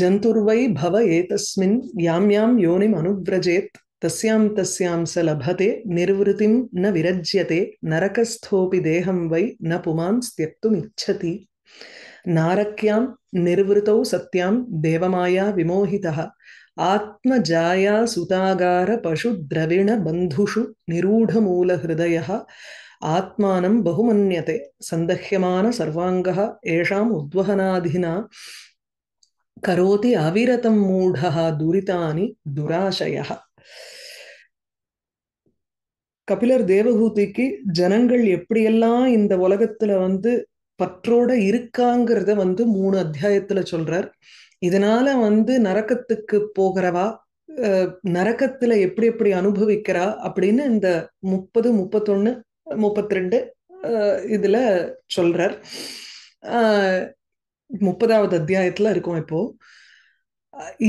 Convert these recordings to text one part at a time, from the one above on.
जन्तुर्वै भव एतस्मिन् यां यां योनिम् अनुव्रजेत् तस्यां तस्यां स लभते निर्वृतिं न विरज्यते नरकस्थोऽपि देहं वै न पुमां नारक्यां निर्वृतौ सत्यां देवमाया विमोहितः आत्मजाया सुतागारपशुद्रविणबन्धुषु निरूढमूलहृदयः आत्मानं बहुमन्यते सन्दह्यमानसर्वाङ्गः येषाम् उद्वहनाधिना கரோதி அவிரதம் மூடா துரிதானி துராசய கபிலர் தேவகூதிக்கு ஜனங்கள் எப்படியெல்லாம் இந்த உலகத்துல வந்து பற்றோட இருக்காங்கிறத வந்து மூணு அத்தியாயத்துல சொல்றார் இதனால வந்து நரக்கத்துக்கு போகிறவா நரக்கத்துல எப்படி எப்படி அனுபவிக்கிறா அப்படின்னு இந்த முப்பது முப்பத்தொன்னு முப்பத்தி ரெண்டு இதுல சொல்றார் முப்பதாவது அத்தியாயத்துல இருக்கோம் இப்போ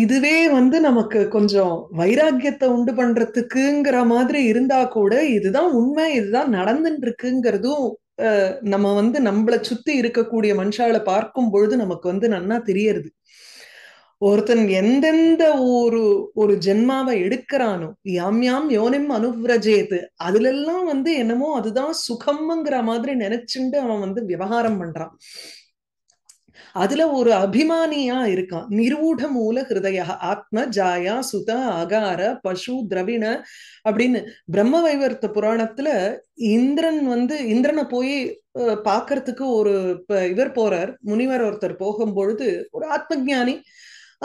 இதுவே வந்து நமக்கு கொஞ்சம் வைராக்கியத்தை உண்டு பண்றதுக்குங்கிற மாதிரி இருந்தா கூட இதுதான் உண்மை இதுதான் நடந்துட்டு இருக்குங்கிறதும் நம்ம வந்து நம்மளை சுத்தி இருக்கக்கூடிய மனுஷால பார்க்கும் பொழுது நமக்கு வந்து நன்னா தெரியறது ஒருத்தன் எந்தெந்த ஒரு ஒரு ஜென்மாவை எடுக்கிறானோ யாம் யாம் யோனிம் அனுவிரஜேது அதுல எல்லாம் வந்து என்னமோ அதுதான் சுகம்ங்கிற மாதிரி நினைச்சுண்டு அவன் வந்து விவகாரம் பண்றான் அதுல ஒரு அபிமானியா இருக்கான் நிரூட மூல ஹிருதய ஆத்ம ஜாயா சுத அகார பசு திரவிண அப்படின்னு பிரம்ம வைவர்த்த புராணத்துல இந்திரன் வந்து இந்திரனை போய் பாக்குறதுக்கு ஒரு இவர் போறார் முனிவர் ஒருத்தர் போகும் பொழுது ஒரு ஆத்ம ஜானி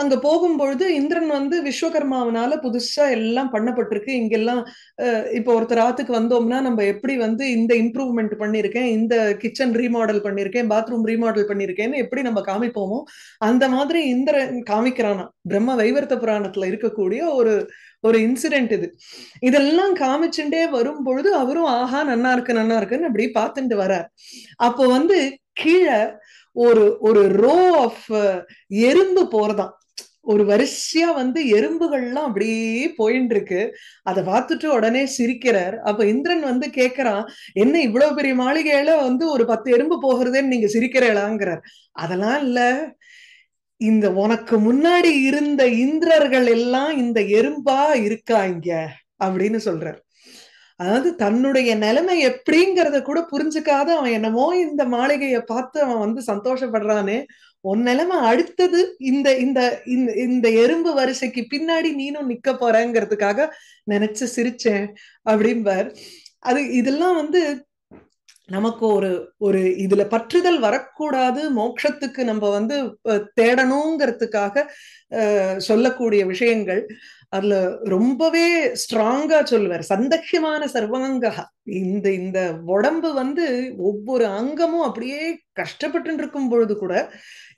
அங்க போகும்பொழுது இந்திரன் வந்து விஸ்வகர்மாவனால புதுசா எல்லாம் பண்ணப்பட்டிருக்கு இங்கெல்லாம் இப்போ ஒருத்தர் ஆத்துக்கு வந்தோம்னா நம்ம எப்படி வந்து இந்த இம்ப்ரூவ்மெண்ட் பண்ணிருக்கேன் இந்த கிச்சன் ரீமாடல் பண்ணிருக்கேன் பாத்ரூம் ரீமாடல் பண்ணிருக்கேன்னு எப்படி நம்ம காமிப்போமோ அந்த மாதிரி இந்திரன் காமிக்கிறானா பிரம்ம வைவர்த்த புராணத்துல இருக்கக்கூடிய ஒரு ஒரு இன்சிடென்ட் இது இதெல்லாம் காமிச்சுட்டே வரும் பொழுது அவரும் ஆஹா நன்னா இருக்கு நன்னா இருக்குன்னு அப்படி பாத்துட்டு வரார் அப்போ வந்து கீழே ஒரு ஒரு ரோ ஆஃப் எருந்து போறதான் ஒரு வரிசையா வந்து எறும்புகள்லாம் அப்படியே போயின்னு இருக்கு அதை பார்த்துட்டு உடனே சிரிக்கிறார் அப்ப இந்திரன் வந்து கேக்குறான் என்ன இவ்வளவு பெரிய மாளிகையில வந்து ஒரு பத்து எறும்பு போகிறதேன்னு நீங்க சிரிக்கிறேளாங்கிறார் அதெல்லாம் இல்ல இந்த உனக்கு முன்னாடி இருந்த இந்திரர்கள் எல்லாம் இந்த எறும்பா இருக்காங்க அப்படின்னு சொல்றார் அதாவது தன்னுடைய நிலைமை எப்படிங்கிறத கூட புரிஞ்சுக்காத அவன் என்னமோ இந்த மாளிகையை பார்த்து அவன் வந்து சந்தோஷப்படுறானே உன் நிலைமை அடுத்தது இந்த இந்த இந்த எறும்பு வரிசைக்கு பின்னாடி நீனும் நிக்க போறங்கிறதுக்காக நினைச்சு சிரிச்சேன் அப்படின்பார் அது இதெல்லாம் வந்து நமக்கு ஒரு ஒரு இதுல பற்றுதல் வரக்கூடாது மோட்சத்துக்கு நம்ம வந்து தேடணுங்கிறதுக்காக சொல்லக்கூடிய விஷயங்கள் அதுல ரொம்பவே ஸ்ட்ராங்கா சொல்லுவார் சந்தக்கியமான சர்வாங்கா இந்த இந்த உடம்பு வந்து ஒவ்வொரு அங்கமும் அப்படியே கஷ்டப்பட்டு இருக்கும் பொழுது கூட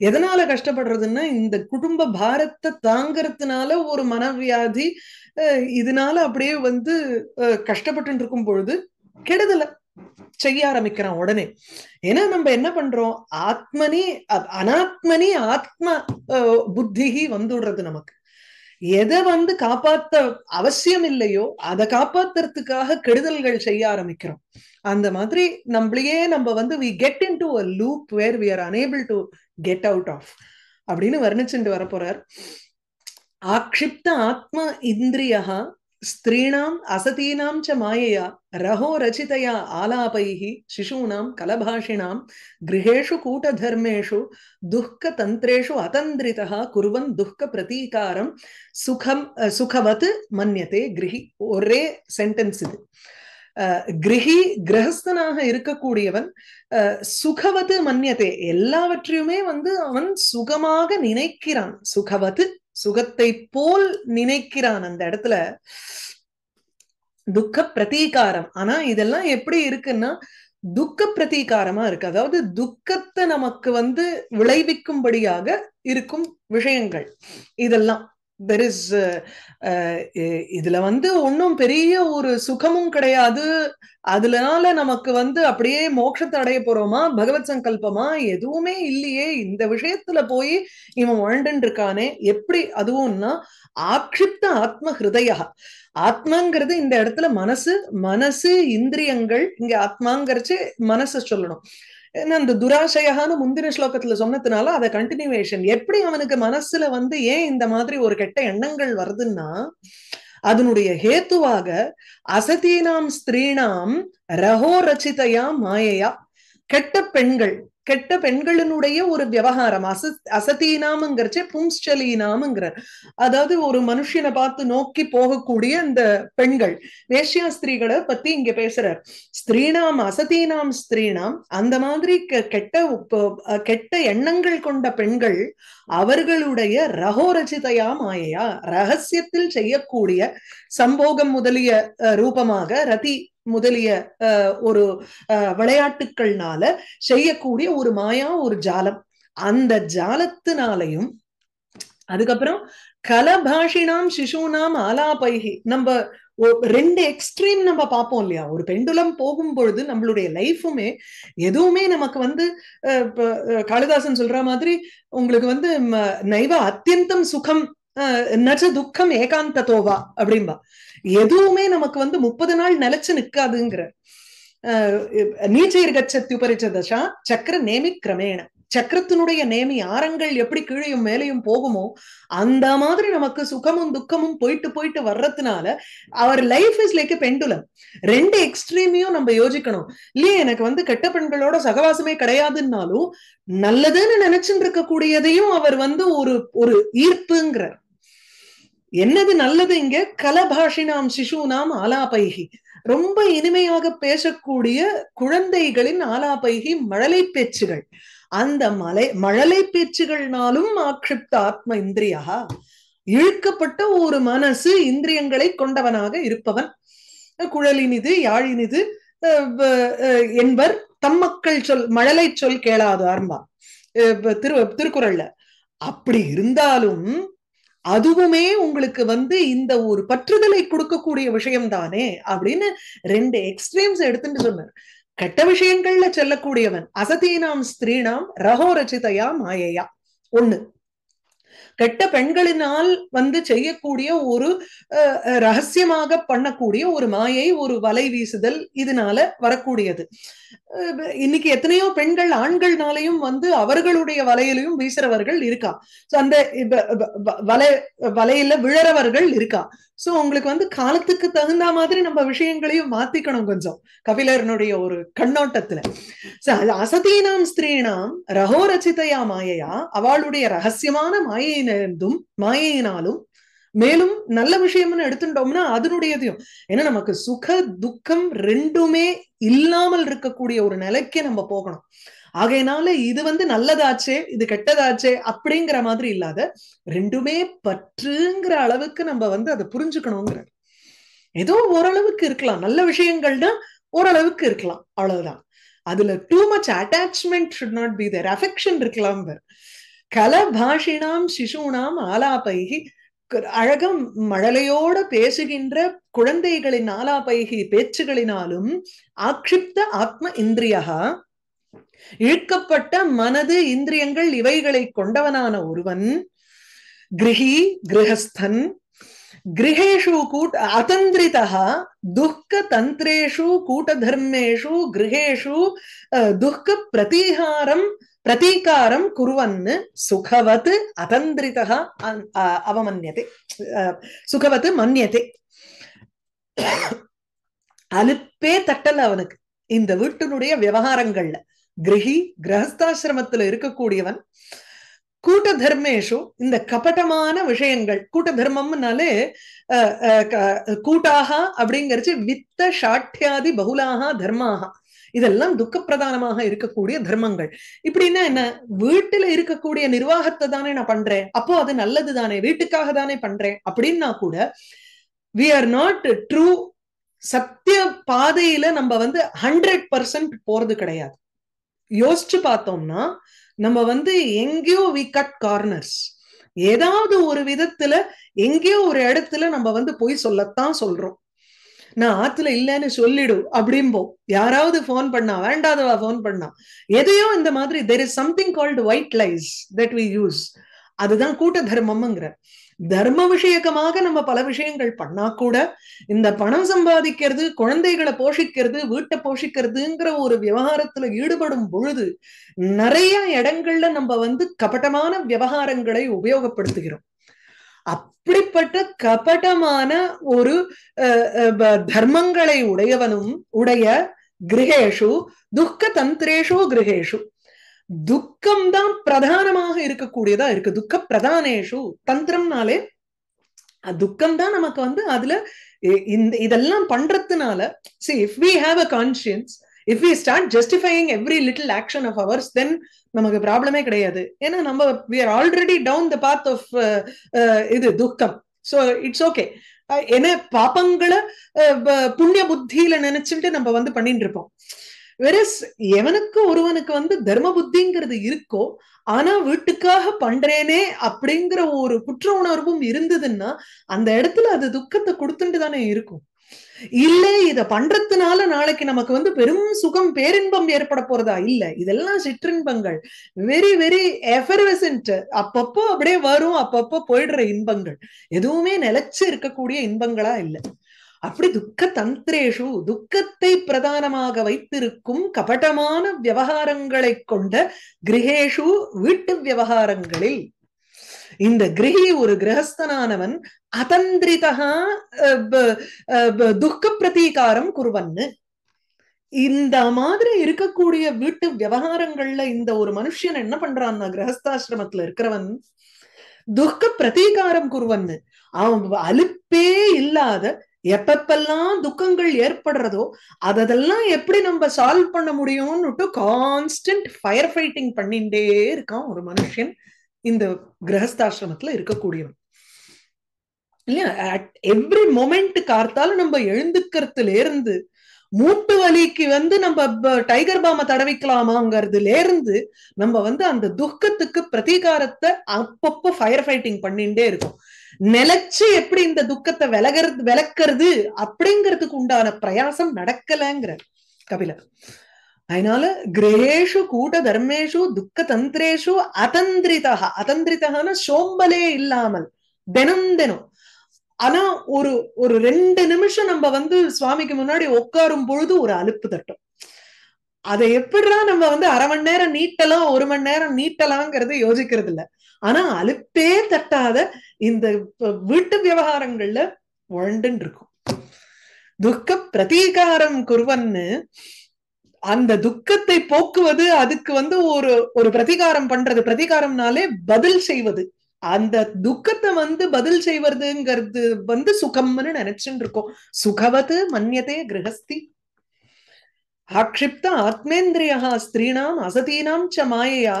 எதனால கஷ்டப்படுறதுன்னா இந்த குடும்ப பாரத்தை தாங்கிறதுனால ஒரு மனவியாதி இதனால அப்படியே வந்து கஷ்டப்பட்டு இருக்கும் பொழுது கெடுதலை செய்ய ஆரம்பிக்கிறான் உடனே ஏன்னா நம்ம என்ன பண்றோம் ஆத்மனி அனாத்மனி ஆத்ம புத்திகி வந்துடுறது நமக்கு எதை வந்து காப்பாத்த அவசியம் இல்லையோ அதை காப்பாத்துறதுக்காக கெடுதல்கள் செய்ய ஆரம்பிக்கிறோம் அந்த மாதிரி நம்மளையே நம்ம வந்து we get in to a loop where we are unable to get out of அப்படின்னு வர்ணிச்சுட்டு வரப்போறார் ஆக்ஷிப்த ஆத்ம இந்திரியா ஸ்திரீணாம் அசதீனாம் ச மாயையா ரகோ ரச்சிதையா ஆலாபைஹி சிசூனாம் கலபாஷிணாம் கிரகேஷு கூட்டதர்மேஷு துக்க தந்திரேஷு அதந்திரிதா குருவன் துக்க பிரதீகாரம் சுகம் சுகவத் மன்யதே கிரகி ஒரே சென்டென்ஸ் இது கிரகி கிரகஸ்தனாக இருக்கக்கூடியவன் சுகவது மன்யத்தை எல்லாவற்றையுமே வந்து அவன் சுகமாக நினைக்கிறான் சுகவது சுகத்தை போல் நினைக்கிறான் அந்த இடத்துல துக்க பிரதீகாரம் ஆனா இதெல்லாம் எப்படி இருக்குன்னா துக்க பிரதீகாரமா இருக்கு அதாவது துக்கத்தை நமக்கு வந்து விளைவிக்கும்படியாக இருக்கும் விஷயங்கள் இதெல்லாம் தெர் uh, uh, இஸ் இதுல வந்து ஒன்னும் பெரிய ஒரு சுகமும் கிடையாது அதுலனால நமக்கு வந்து அப்படியே மோட்சத்தை அடைய போறோமா பகவத் சங்கல்பமா எதுவுமே இல்லையே இந்த விஷயத்துல போய் இவன் வாழ்ந்துட்டு இருக்கானே எப்படி அதுவும்னா ஆக்ஷிப்த ஆத்ம ஹிருதயா ஆத்மாங்கிறது இந்த இடத்துல மனசு மனசு இந்திரியங்கள் இங்க ஆத்மாங்கிறச்சு மனசை சொல்லணும் அந்த துராசையான முந்திர ஸ்லோகத்துல சொன்னதுனால அதை கண்டினியூவேஷன் எப்படி அவனுக்கு மனசுல வந்து ஏன் இந்த மாதிரி ஒரு கெட்ட எண்ணங்கள் வருதுன்னா அதனுடைய ஹேத்துவாக அசதீனாம் ஸ்திரீனாம் ரகோ ரச்சிதையா மாயையா கெட்ட பெண்கள் கெட்ட பெண்களினுடைய ஒரு விவகாரம் அச அசத்தீனாமுங்கிறச்சே பும்ஸ்டலீனாமுங்கிறார் அதாவது ஒரு மனுஷனை பார்த்து நோக்கி போகக்கூடிய அந்த பெண்கள் வேஷ்யா ஸ்திரீகளை பத்தி இங்க பேசுறார் ஸ்திரீனாம் அசத்தீனாம் ஸ்திரீனாம் அந்த மாதிரி கெட்ட கெட்ட எண்ணங்கள் கொண்ட பெண்கள் அவர்களுடைய ரகோரச்சிதையா மாயையா ரகசியத்தில் செய்யக்கூடிய சம்போகம் முதலிய ரூபமாக ரதி முதலிய ஒரு விளையாட்டுக்கள்னால செய்யக்கூடிய ஒரு மாயா ஒரு ஜாலம் அந்த ஜாலத்தினாலையும் அதுக்கப்புறம் கலபாஷினாம் சிசுனாம் ஆலாபைகி நம்ம ரெண்டு எக்ஸ்ட்ரீம் நம்ம பார்ப்போம் இல்லையா ஒரு பெண்டுலம் போகும் பொழுது நம்மளுடைய லைஃபுமே எதுவுமே நமக்கு வந்து காளிதாசன் சொல்ற மாதிரி உங்களுக்கு வந்து நைவா அத்தியந்தம் சுகம் நச்ச துக்கம் ஏகாந்தத்தோவா அப்படின்பா எதுவுமே நமக்கு வந்து முப்பது நாள் நிலைச்சு நிக்காதுங்கிற நீச்சைர் கச்சத்யுபரிச்ச தசா சக்கர நேமி கிரமேண சக்கரத்தினுடைய நேமி ஆரங்கள் எப்படி கீழையும் மேலையும் போகுமோ அந்த மாதிரி நமக்கு சுகமும் துக்கமும் போயிட்டு போயிட்டு வர்றதுனால அவர் லைஃப் இஸ் லைக் பெண்டுலம் ரெண்டு எக்ஸ்ட்ரீமையும் நம்ம யோசிக்கணும் இல்லையே எனக்கு வந்து கெட்ட பெண்களோட சகவாசமே கிடையாதுன்னாலும் நல்லதுன்னு நினைச்சுட்டு இருக்கக்கூடியதையும் அவர் வந்து ஒரு ஒரு ஈர்ப்புங்கிறார் என்னது நல்லது இங்க கலபாஷினாம் சிசுனாம் ஆலாபைகி ரொம்ப இனிமையாக பேசக்கூடிய குழந்தைகளின் ஆலாபைகி மழலை பேச்சுகள் அந்த மலை மழலை பேச்சுகள்னாலும் ஆக்ஷிப்த ஆத்ம இந்திரியா இழுக்கப்பட்ட ஒரு மனசு இந்திரியங்களை கொண்டவனாக இருப்பவன் குழலினிது யாழினிது என்பர் தம்மக்கள் சொல் மழலை சொல் கேளாது கேளாதார்மா திரு திருக்குறள்ல அப்படி இருந்தாலும் அதுவுமே உங்களுக்கு வந்து இந்த ஒரு பற்றுதலை கொடுக்கக்கூடிய விஷயம் தானே அப்படின்னு ரெண்டு எக்ஸ்ட்ரீம்ஸ் எடுத்துட்டு சொன்னார் கெட்ட விஷயங்கள்ல சொல்லக்கூடியவன் அசதீனாம் ஸ்திரீனாம் ரகோ ரச்சிதையா மாயையா ஒண்ணு கெட்ட பெண்களினால் வந்து செய்யக்கூடிய ஒரு ரகசியமாக பண்ணக்கூடிய ஒரு மாயை ஒரு வலை வீசுதல் இதனால வரக்கூடியது இன்னைக்கு எத்தனையோ பெண்கள் ஆண்கள்னாலையும் வந்து அவர்களுடைய வலையிலையும் வீசுறவர்கள் இருக்கா அந்த வலை வலையில விழறவர்கள் இருக்கா சோ உங்களுக்கு வந்து காலத்துக்கு தகுந்த மாதிரி நம்ம விஷயங்களையும் மாத்திக்கணும் கொஞ்சம் கபிலரனுடைய ஒரு கண்ணோட்டத்துல அசதீனாம் ஸ்திரீனாம் ரகோ ரச்சிதையா மாயையா அவளுடைய ரகசியமான மாயையிலிருந்தும் மாயையினாலும் மேலும் நல்ல விஷயம்னு எடுத்துட்டோம்னா அதனுடையதையும் ஏன்னா நமக்கு சுக துக்கம் ரெண்டுமே இல்லாமல் இருக்கக்கூடிய ஒரு நிலைக்கு நம்ம போகணும் ஆகையினால இது வந்து நல்லதாச்சே இது கெட்டதாச்சே அப்படிங்கிற மாதிரி இல்லாத ரெண்டுமே பற்றுங்கிற அளவுக்கு நம்ம வந்து அதை புரிஞ்சுக்கணுங்கிற ஏதோ ஓரளவுக்கு இருக்கலாம் நல்ல விஷயங்கள்னா ஓரளவுக்கு இருக்கலாம் அவ்வளவுதான் அதுல too much attachment should not be there affection இருக்கலாம் கல பாஷினாம் சிசுனாம் ஆலாபைகி அழகம் மழலையோட பேசுகின்ற குழந்தைகளின் ஆலாபைகி பேச்சுகளினாலும் ஆக்ஷிப்த ஆத்ம இந்திரியா இழுக்கப்பட்ட மனது இந்திரியங்கள் இவைகளை கொண்டவனான ஒருவன் கிரகி கிரகஸ்தன் கிரகேஷு கூட்ட அதந்திரிதா துக்க தந்திரேஷு தர்மேஷு கிரகேஷு துக்க பிரதீகாரம் பிரதீகாரம் குருவன் சுகவத் அதந்திரிதா அவமன்யதே சுகவத் மன்யதே அலுப்பே தட்டல் அவனுக்கு இந்த வீட்டினுடைய விவகாரங்கள்ல கிரகி கிரகஸ்தாசிரமத்துல இருக்கக்கூடியவன் கூட்ட தர்மேஷு இந்த கபட்டமான விஷயங்கள் கூட்ட தர்மம்னாலே கூட்டாக அப்படிங்கிறச்சு வித்த சாட்டியாதி பகுலாக தர்மாக இதெல்லாம் துக்கப்பிரதானமாக இருக்கக்கூடிய தர்மங்கள் இப்படின்னா என்ன வீட்டுல இருக்கக்கூடிய நிர்வாகத்தை தானே நான் பண்றேன் அப்போ அது நல்லது தானே வீட்டுக்காக தானே பண்றேன் அப்படின்னா கூட வி ஆர் நாட் ட்ரூ சத்திய பாதையில நம்ம வந்து ஹண்ட்ரட் பர்சன்ட் போறது கிடையாது யோசிச்சு பார்த்தோம்னா நம்ம வந்து எங்கேயோ வி கட் கார்னர்ஸ் ஏதாவது ஒரு விதத்துல எங்கேயோ ஒரு இடத்துல நம்ம வந்து போய் சொல்லத்தான் சொல்றோம் நான் ஆத்துல இல்லைன்னு சொல்லிடு அப்படிம்போம் யாராவது போன் பண்ணா வேண்டாதவா போன் பண்ணா எதையோ இந்த மாதிரி there is something called white lies that we use அதுதான் கூட்ட தர்மம்ங்கிற தர்ம விஷயக்கமாக நம்ம பல விஷயங்கள் பண்ணா கூட இந்த பணம் சம்பாதிக்கிறது குழந்தைகளை போஷிக்கிறது வீட்டை போஷிக்கிறதுங்கிற ஒரு விவகாரத்துல ஈடுபடும் பொழுது நிறைய இடங்கள்ல நம்ம வந்து கபட்டமான விவகாரங்களை உபயோகப்படுத்துகிறோம் அப்படிப்பட்ட கபட்டமான ஒரு தர்மங்களை உடையவனும் உடைய கிரகேஷு துக்க தந்திரேஷோ கிரகேஷு துக்கம் தான் பிரதானமாக இருக்கக்கூடியதா இருக்கு துக்க பிரதானேஷு தந்திரம்னாலே துக்கம் தான் நமக்கு வந்து அதுல இந்த இதெல்லாம் பண்றதுனால see if we have a conscience if we start justifying every little action of ours then நமக்கு ப்ராப்ளமே கிடையாது ஏன்னா நம்ம we are already down the path of இது துக்கம் ஸோ இட்ஸ் ஓகே ஏன்னா பாப்பங்களை புண்ணிய புத்தியில நினைச்சுட்டு நம்ம வந்து பண்ணிட்டு இருப்போம் வெரஸ் எவனுக்கு ஒருவனுக்கு வந்து தர்ம புத்திங்கிறது இருக்கோ ஆனா வீட்டுக்காக பண்றேனே அப்படிங்கிற ஒரு குற்ற உணர்வும் இருந்ததுன்னா அந்த இடத்துல அது துக்கத்தை கொடுத்துட்டு தானே இருக்கும் இல்லை இத பண்றதுனால நாளைக்கு நமக்கு வந்து பெரும் சுகம் பேரின்பம் ஏற்பட போறதா இல்ல இதெல்லாம் சிற்றின்பங்கள் வெரி வெரி எஃபர்வசன்ட் அப்பப்போ அப்படியே வரும் அப்பப்போ போயிடுற இன்பங்கள் எதுவுமே நிலைச்சு இருக்கக்கூடிய இன்பங்களா இல்லை அப்படி துக்க தந்திரேஷு துக்கத்தை பிரதானமாக வைத்திருக்கும் கபடமான விவகாரங்களை கொண்ட கிரகேஷு வீட்டு விவகாரங்களில் இந்த கிரகி ஒரு கிரகஸ்தனானவன் அதந்திரிதா துக்க பிரதீகாரம் குருவன்னு இந்த மாதிரி இருக்கக்கூடிய வீட்டு விவகாரங்கள்ல இந்த ஒரு மனுஷன் என்ன பண்றான்னா கிரகஸ்தாசிரமத்துல இருக்கிறவன் துக்க பிரதீகாரம் குருவன்னு அவன் அலுப்பே இல்லாத எப்பப்பெல்லாம் துக்கங்கள் ஏற்படுறதோ அதெல்லாம் எப்படி நம்ம சால்வ் பண்ண முடியும்னுட்டு கான்ஸ்டன்ட் ஃபயர் ஃபைட்டிங் பண்ணிட்டே இருக்கான் ஒரு மனுஷன் இந்த கிரகஸ்தாசிரமத்துல இருக்கக்கூடியவன் இல்லையா அட் எவ்ரி மொமெண்ட் கார்த்தாலும் நம்ம எழுந்துக்கிறதுல இருந்து மூட்டு வலிக்கு வந்து நம்ம டைகர் பாம தடவிக்கலாமாங்கிறதுல இருந்து நம்ம வந்து அந்த துக்கத்துக்கு பிரதீகாரத்தை அப்பப்போ ஃபயர் ஃபைட்டிங் பண்ணிட்டே இருக்கும் நிலைச்சு எப்படி இந்த துக்கத்தை விலகிறது விளக்குறது அப்படிங்கிறதுக்கு உண்டான பிரயாசம் நடக்கலங்கிற கபிலர் அதனால கிரகேஷு கூட்ட தர்மேஷு துக்க தந்திரேஷு அதந்திரிதா அதந்திரிதான சோம்பலே இல்லாமல் தினம் தினம் ஆனா ஒரு ஒரு ரெண்டு நிமிஷம் நம்ம வந்து சுவாமிக்கு முன்னாடி உட்காரும் பொழுது ஒரு அலுப்பு தட்டும் அதை எப்படிதான் நம்ம வந்து அரை மணி நேரம் நீட்டலாம் ஒரு மணி நேரம் நீட்டலாங்கிறது யோசிக்கிறது இல்லை ஆனா அலுப்பே தட்டாத இந்த வீட்டு விவகாரங்கள்ல உழண்டுன்னு இருக்கும் துக்க பிரதீகாரம் குருவன்னு அந்த துக்கத்தை போக்குவது அதுக்கு வந்து ஒரு ஒரு பிரதிகாரம் பண்றது பிரதிகாரம்னாலே பதில் செய்வது அந்த துக்கத்தை வந்து பதில் செய்வதுங்கிறது வந்து சுகம்னு நினைச்சுட்டு இருக்கோம் சுகவது மன்யதே கிரகஸ்தி ஆக்ஷிப்த ஆத்மேந்திரியா ஸ்திரீனாம் அசதீனாம் ச மாயையா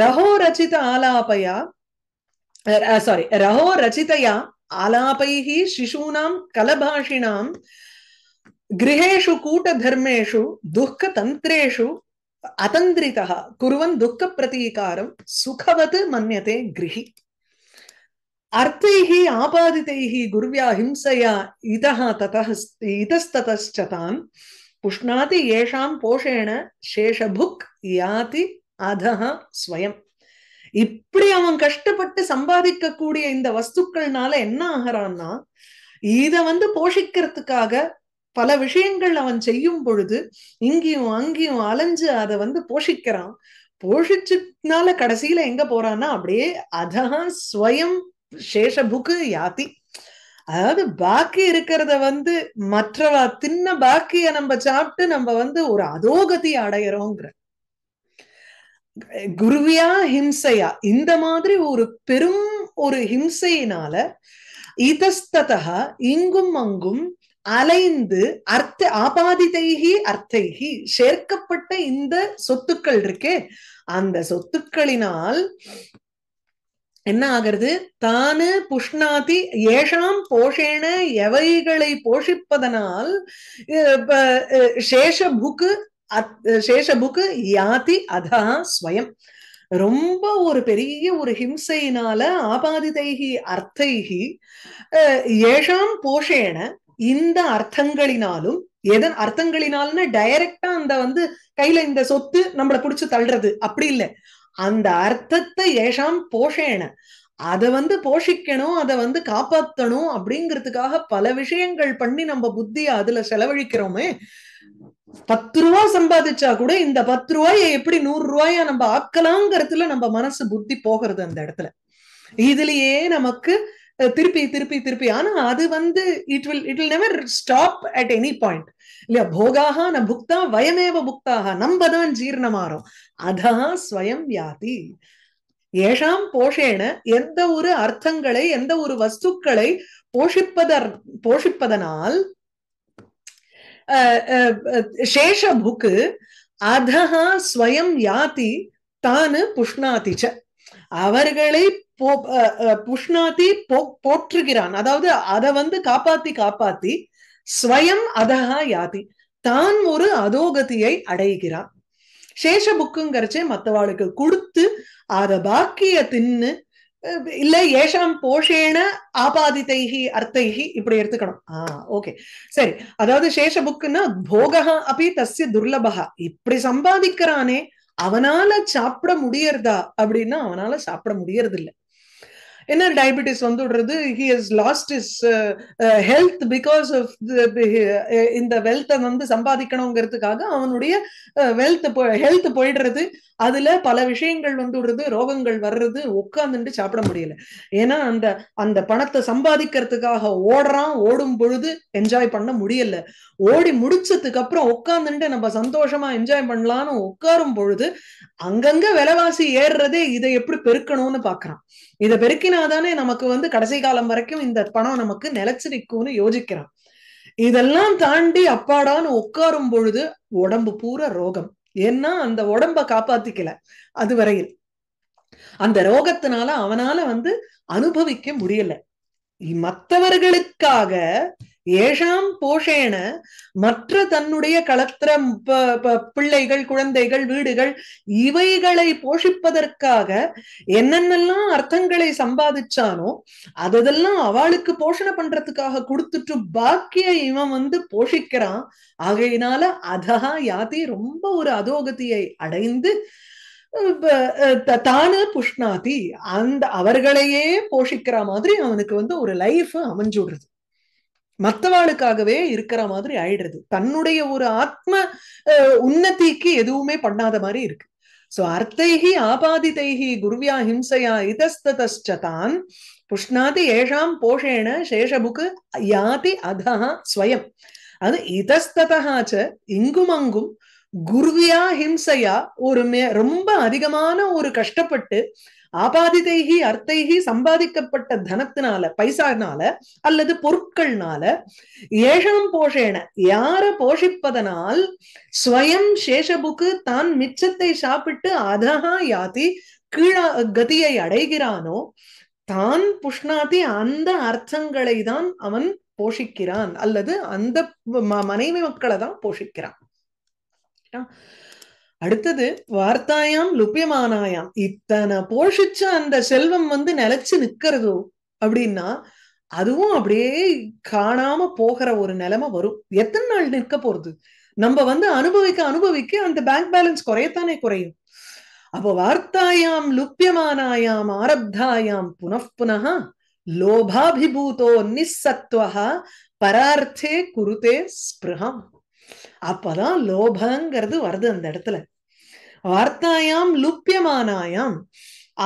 ரகோ ரச்சித ஆலாபயா सॉरी रहो रचितया आलापैः शिशूनां कलभाषिणां गृहेषु कूटधर्मेषु दुःखतन्त्रेषु अतन्द्रितः कुर्वन् दुःखप्रतीकारं सुखवत् मन्यते गृहि अर्थैः आपादितैः गुर्व्या हिंसया इतः ततः इतस्ततश्च तान् पुष्णाति येषां पोषेण शेषभुक् याति अधः स्वयम् இப்படி அவன் கஷ்டப்பட்டு சம்பாதிக்கக்கூடிய இந்த வஸ்துக்கள்னால என்ன ஆகிறான்னா இத வந்து போஷிக்கிறதுக்காக பல விஷயங்கள் அவன் செய்யும் பொழுது இங்கேயும் அங்கேயும் அலைஞ்சு அதை வந்து போஷிக்கிறான் போஷிச்சுனால கடைசியில எங்க போறான்னா அப்படியே அதான் ஸ்வயம் சேஷபுக்கு யாத்தி அதாவது பாக்கி இருக்கிறத வந்து மற்றவா தின்ன பாக்கிய நம்ம சாப்பிட்டு நம்ம வந்து ஒரு அதோகதி அடையிறோங்கிற குருவியா ஹிம்சையா இந்த மாதிரி ஒரு பெரும் ஒரு ஹிம்சையினால இதஸ்ததா இங்கும் அங்கும் அலைந்து அர்த்த ஆபாதிதைகி அர்த்தைகி சேர்க்கப்பட்ட இந்த சொத்துக்கள் இருக்கே அந்த சொத்துக்களினால் என்ன ஆகிறது தானு புஷ்ணாதி ஏஷாம் போஷேன எவைகளை போஷிப்பதனால் சேஷபுக்கு சேஷ புக்கு யாதி அதா ஸ்வயம் ரொம்ப ஒரு பெரிய ஒரு ஹிம்சையினால ஆபாதிதைகி அர்த்தைகி ஏஷாம் போஷேன இந்த அர்த்தங்களினாலும் எதன் அர்த்தங்களினாலும்னா டைரக்டா அந்த வந்து கையில இந்த சொத்து நம்மளை புடிச்சு தள்ளுறது அப்படி இல்லை அந்த அர்த்தத்தை ஏஷாம் போஷேன அதை வந்து போஷிக்கணும் அதை வந்து காப்பாத்தணும் அப்படிங்கிறதுக்காக பல விஷயங்கள் பண்ணி நம்ம புத்தியை அதுல செலவழிக்கிறோமே பத்து ரூபாய் சம்பாதிச்சா கூட இந்த பத்து ரூபாயை எப்படி நூறு ரூபாயா நம்ம ஆக்கலாங்கிறதுல நம்ம மனசு புத்தி போகிறது அந்த இடத்துல இதுலயே நமக்கு திருப்பி திருப்பி திருப்பி ஆனா அது வந்து it will it will never stop at any point இல்லையா போகாக ந புக்தா வயமேவ புக்தாக நம்ம தான் ஜீர்ணமாறோம் அதா ஸ்வயம் வியாதி ஏஷாம் போஷேன எந்த ஒரு அர்த்தங்களை எந்த ஒரு வஸ்துக்களை போஷிப்பதர் போஷிப்பதனால் புக்கு அதஹா ஸ்வயம் யாதி தானு புஷ்ணாதி அவர்களை போ புஷ்ணாதி போ போற்றுகிறான் அதாவது அதை வந்து காப்பாத்தி காப்பாத்தி ஸ்வயம் அதஹா யாதி தான் ஒரு அதோகதியை அடைகிறான் சேஷ புக்குங்கிறச்சே மற்றவாளுக்கு கொடுத்து அத பாக்கிய தின்னு இல்ல ஏஷாம் போஷேன ஆபாதித்தை அர்த்தை இப்படி எடுத்துக்கணும் ஆஹ் ஓகே சரி அதாவது சேஷ புக்குன்னா போகா அப்படி தசிய துர்லபா இப்படி சம்பாதிக்கிறானே அவனால சாப்பிட முடியறதா அப்படின்னா அவனால சாப்பிட முடியறது இல்லை என்ன டயபிட்டிஸ் வந்து விடுறது he has lost his health because of இந்த வெல்த்தை வந்து சம்பாதிக்கணுங்கிறதுக்காக அவனுடைய வெல்த் uh, ஹெல்த் போயிடுறது அதுல பல விஷயங்கள் வந்து விடுறது ரோகங்கள் வர்றது உட்காந்துட்டு சாப்பிட முடியல ஏன்னா அந்த அந்த பணத்தை சம்பாதிக்கிறதுக்காக ஓடுறான் ஓடும் பொழுது என்ஜாய் பண்ண முடியல ஓடி முடிச்சதுக்கு அப்புறம் உட்காந்துட்டு நம்ம சந்தோஷமா என்ஜாய் பண்ணலாம்னு உட்காரும் பொழுது அங்கங்க விலைவாசி ஏறுறதே இதை எப்படி பெருக்கணும்னு பாக்குறான் இதை பெருக்கினாதானே நமக்கு வந்து கடைசி காலம் வரைக்கும் இந்த பணம் நமக்கு நிலைச்சு நிற்கும்னு யோசிக்கிறான் இதெல்லாம் தாண்டி அப்பாடான்னு உட்காரும் பொழுது உடம்பு பூரா ரோகம் ஏன்னா அந்த உடம்ப காப்பாத்திக்கல அது வரையில் அந்த ரோகத்தினால அவனால வந்து அனுபவிக்க முடியல மற்றவர்களுக்காக ஏஷாம் போஷேன மற்ற தன்னுடைய களத்திர பிள்ளைகள் குழந்தைகள் வீடுகள் இவைகளை போஷிப்பதற்காக என்னென்னலாம் அர்த்தங்களை சம்பாதிச்சானோ அதெல்லாம் அவளுக்கு போஷணை பண்றதுக்காக கொடுத்துட்டு பாக்கிய இவன் வந்து போஷிக்கிறான் ஆகையினால அதஹா யாதி ரொம்ப ஒரு அதோகதியை அடைந்து தானு புஷ்ணாதி அந்த அவர்களையே போஷிக்கிற மாதிரி அவனுக்கு வந்து ஒரு லைஃப் அமைஞ்சுடுறது மற்றவாளுக்காகவே இருக்கிற மாதிரி ஆயிடுறது தன்னுடைய ஒரு ஆத்ம உன்னதிக்கு எதுவுமே பண்ணாத மாதிரி இருக்கு சோ அர்த்தைகி ஆபாதிதைகி குருவியா ஹிம்சையா இதஸ்ததான் புஷ்ணாதி ஏஷாம் போஷேண சேஷபுக்கு யாதி அதா ஸ்வயம் அது இதஸ்ததாச்ச இங்கும் அங்கும் குருவியா ஹிம்சையா ஒரு ரொம்ப அதிகமான ஒரு கஷ்டப்பட்டு ஆபாதிதைகி அர்த்தைகி சம்பாதிக்கப்பட்ட தனத்தினால பைசானால அல்லது பொருட்கள்னால ஏஷம் போஷேன யார போஷிப்பதனால் ஸ்வயம் சேஷபுக்கு தான் மிச்சத்தை சாப்பிட்டு அதஹா யாதி கீழா கதியை அடைகிறானோ தான் புஷ்ணாதி அந்த அர்த்தங்களை தான் அவன் போஷிக்கிறான் அல்லது அந்த மனைவி மக்களை தான் போஷிக்கிறான் அடுத்தது வார்த்தாயாம் லுப்பியமானாயாம் இத்தனை போஷிச்ச அந்த செல்வம் வந்து நிலைச்சு நிக்கிறதோ அப்படின்னா அதுவும் அப்படியே காணாம போகிற ஒரு நிலைமை வரும் எத்தனை நாள் நிற்க போறது நம்ம வந்து அனுபவிக்க அனுபவிக்க அந்த பேங்க் பேலன்ஸ் குறையத்தானே குறையும் அப்போ வார்த்தாயாம் லுப்பியமானாயாம் ஆரப்தாயாம் புனப்புனஹா லோபாபிபூதோ நிசத்வகா பரார்த்தே குருதே ஸ்பிருகம் அப்பதான் லோபங்கிறது வருது அந்த இடத்துல வார்த்தாயாம் லுப்பியமானாயாம்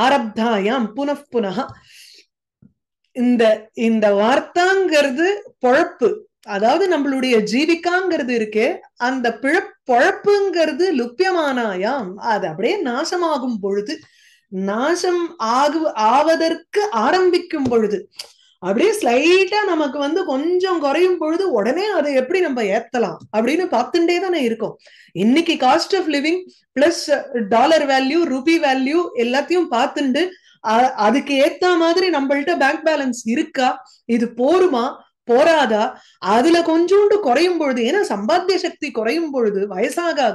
ஆரப்தாயாம் புனப் புனக இந்த இந்த வார்த்தாங்கிறது பொழப்பு அதாவது நம்மளுடைய ஜீவிக்காங்கிறது இருக்கு அந்த பிழ பொழப்புங்கிறது லுப்பியமானாயாம் அது அப்படியே நாசமாகும் பொழுது நாசம் ஆகு ஆவதற்கு ஆரம்பிக்கும் பொழுது அப்படியே ஸ்லைட்டா நமக்கு வந்து கொஞ்சம் குறையும் பொழுது உடனே அதை எப்படி நம்ம ஏத்தலாம் அப்படின்னு பார்த்துட்டே தானே இருக்கும் இன்னைக்கு cost of living plus dollar value rupee value எல்லாத்தையும் பார்த்துண்டு அதுக்கு ஏத்த மாதிரி நம்மள்ட்ட பேங்க் பேலன்ஸ் இருக்கா இது போருமா போராதா அதுல கொஞ்சோண்டு குறையும் பொழுது ஏன்னா சம்பாத்திய சக்தி குறையும் பொழுது வயசாக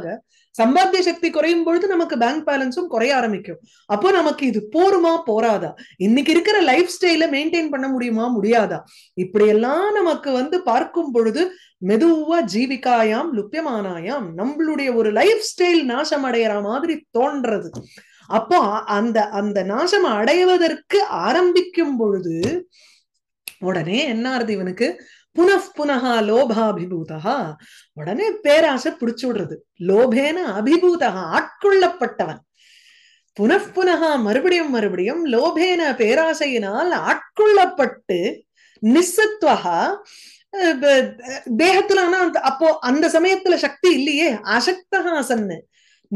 சம்பாத்திய சக்தி குறையும் பொழுது நமக்கு பேங்க் பேலன்ஸும் குறைய ஆரம்பிக்கும் அப்போ நமக்கு இது போருமா போராதா இன்னைக்கு இருக்கிற லைஃப் ஸ்டைல மெயின்டைன் பண்ண முடியுமா முடியாதா இப்படியெல்லாம் நமக்கு வந்து பார்க்கும் பொழுது மெதுவா ஜீவிகாயாம் லுப்பியமானாயாம் நம்மளுடைய ஒரு லைஃப் ஸ்டைல் நாசம் அடைகிற மாதிரி தோன்றது அப்போ அந்த அந்த நாசம் அடைவதற்கு ஆரம்பிக்கும் பொழுது உடனே என்ன ஆறுது இவனுக்கு புனః புனகா அபிபூதா உடனே பேராசை பிடிச்சு விடுறது லோபேன அபிபூதா ஆட்கொள்ளப்பட்டவன் புனః புனகா மறுபடியும் மறுபடியும் லோபேன பேராசையினால் ஆட்கொள்ளப்பட்டு நிசத்வா தேகத்துல ஆனா அப்போ அந்த சமயத்துல சக்தி இல்லையே அசக்தகா சன்னு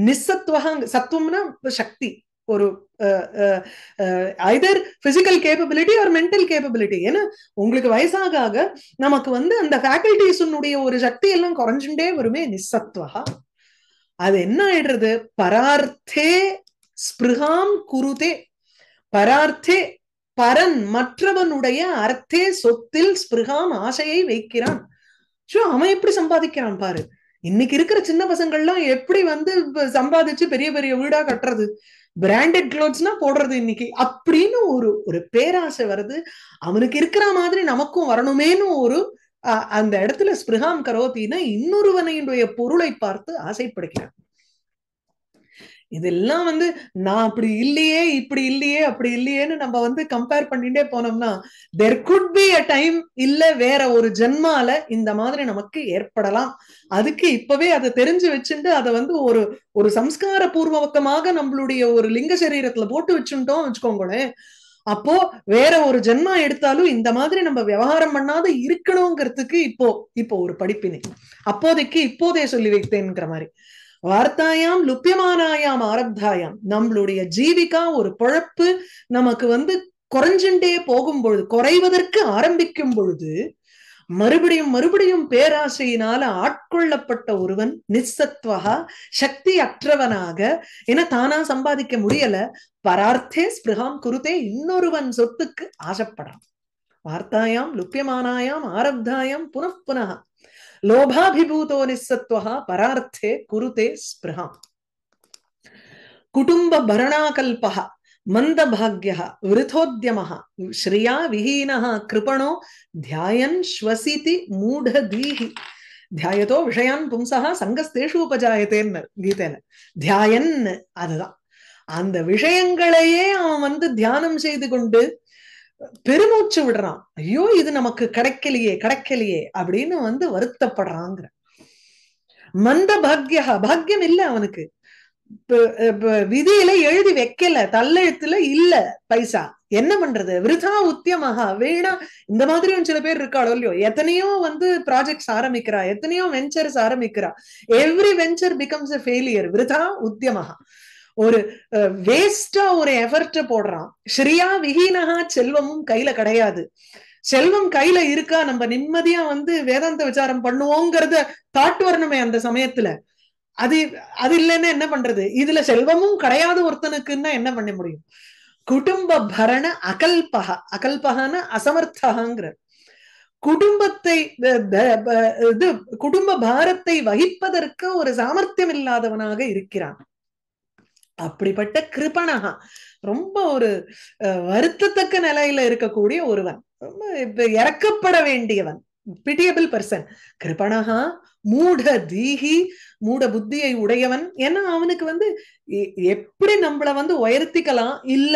நிசத்துவகா சத்துவம்னா சக்தி ஒரு ஐதர் பிசிக்கல் கேப்பபிலிட்டி ஒரு மென்டல் கேப்பபிலிட்டி ஏன்னா உங்களுக்கு வயசாக ஆக நமக்கு வந்து அந்த ஃபேக்கல்டிஸுடைய ஒரு சக்தி எல்லாம் குறைஞ்சுட்டே வருமே நிசத்வா அது என்ன ஆயிடுறது பரார்த்தே ஸ்பிருகாம் குருதே பரார்த்தே பரன் மற்றவனுடைய அர்த்தே சொத்தில் ஸ்பிருகாம் ஆசையை வைக்கிறான் ஷோ அவன் எப்படி சம்பாதிக்கிறான் பாரு இன்னைக்கு இருக்கிற சின்ன பசங்கள்லாம் எப்படி வந்து சம்பாதிச்சு பெரிய பெரிய வீடா கட்டுறது பிராண்டட் க்ளோத்ஸ்னா போடுறது இன்னைக்கு அப்படின்னு ஒரு ஒரு பேராசை வருது அவனுக்கு இருக்கிற மாதிரி நமக்கும் வரணுமேனு ஒரு அந்த இடத்துல ஸ்பிருகாம் கரோத்தின்னா இன்னொருவனையுடைய பொருளை பார்த்து ஆசைப்படுகிறான் இதெல்லாம் வந்து நான் அப்படி இல்லையே இப்படி இல்லையே அப்படி இல்லையேன்னு நம்ம வந்து கம்பேர் பண்ணிட்டே போனோம்னா there could be a time இல்ல வேற ஒரு ஜென்மால இந்த மாதிரி நமக்கு ஏற்படலாம் அதுக்கு இப்பவே அதை தெரிஞ்சு வச்சுட்டு அதை வந்து ஒரு ஒரு சம்ஸ்கார பூர்வக்கமாக நம்மளுடைய ஒரு லிங்க சரீரத்துல போட்டு வச்சுட்டோம் வச்சுக்கோங்களேன் அப்போ வேற ஒரு ஜென்மா எடுத்தாலும் இந்த மாதிரி நம்ம விவகாரம் பண்ணாத இருக்கணுங்கிறதுக்கு இப்போ இப்போ ஒரு படிப்பினை அப்போதைக்கு இப்போதே சொல்லி வைத்தேன்ங்கிற மாதிரி வார்த்தாயாம் லுப்பியமானாயாம் ஆரப்தாயாம் நம்மளுடைய ஜீவிகா ஒரு பொழப்பு நமக்கு வந்து குறைஞ்சுட்டே போகும் பொழுது குறைவதற்கு ஆரம்பிக்கும் பொழுது மறுபடியும் மறுபடியும் பேராசையினால ஆட்கொள்ளப்பட்ட ஒருவன் நிசத்வா சக்தி அற்றவனாக என தானா சம்பாதிக்க முடியல பரார்த்தே ஸ்பிருகாம் குருத்தே இன்னொருவன் சொத்துக்கு ஆசைப்படான் வார்த்தாயாம் லுப்பியமானாயாம் ஆரப்தாயாம் புனப்புனகா லோபாபிபூதோ நிசத்வா பரார்த்தே குருதே ஸ்பிருஹா குடும்ப பரணாகல்பா மந்தபாகிய விருதோத்தியம ஸ்ரீயா விஹீனா கிருபணோ தியாயன் ஸ்வசிதி மூடதீஹி தியாயத்தோ விஷயான் பும்சா சங்கஸ்தேஷு உபஜாயத்தேன்னு கீதைன்னு தியாயன் அதுதான் அந்த விஷயங்களையே அவன் வந்து தியானம் செய்து கொண்டு பெருமூச்சு விடுறான் ஐயோ இது நமக்கு கிடைக்கலையே கிடைக்கலையே அப்படின்னு வந்து வருத்தப்படுறாங்கிற மந்த பாக்யா பாக்யம் இல்ல அவனுக்கு விதியில எழுதி வைக்கல தள்ளெழுத்துல இல்ல பைசா என்ன பண்றது விருதா உத்தியமாக வீணா இந்த மாதிரி ஒரு சில பேர் இருக்காளோ இல்லையோ எத்தனையோ வந்து ப்ராஜெக்ட்ஸ் ஆரம்பிக்கிறா எத்தனையோ வெஞ்சர்ஸ் ஆரம்பிக்கிறா every venture becomes a failure விருதா உத்தியமாக ஒரு வேஸ்டா ஒரு எஃபர்ட் போடுறான் ஸ்ரீயா விஹீனகா செல்வமும் கையில கிடையாது செல்வம் கையில இருக்கா நம்ம நிம்மதியா வந்து வேதாந்த விசாரம் பண்ணுவோங்கிறத தாட் வரணுமே அந்த சமயத்துல அது அது இல்லைன்னா என்ன பண்றது இதுல செல்வமும் கிடையாது ஒருத்தனுக்குன்னா என்ன பண்ண முடியும் குடும்ப பரண அகல்பக அகல்பகான அசமர்த்தகாங்கிற குடும்பத்தை இது குடும்ப பாரத்தை வகிப்பதற்கு ஒரு சாமர்த்தியம் இல்லாதவனாக இருக்கிறான் அப்படிப்பட்ட கிருபணகா ரொம்ப ஒரு வருத்தத்தக்க நிலையில இருக்கக்கூடிய ஒருவன் ரொம்ப இறக்கப்பட வேண்டியவன் பிடியபிள் பர்சன் கிருபணகா மூட தீகி மூட புத்தியை உடையவன் ஏன்னா அவனுக்கு வந்து எப்படி நம்மள வந்து உயர்த்திக்கலாம் இல்ல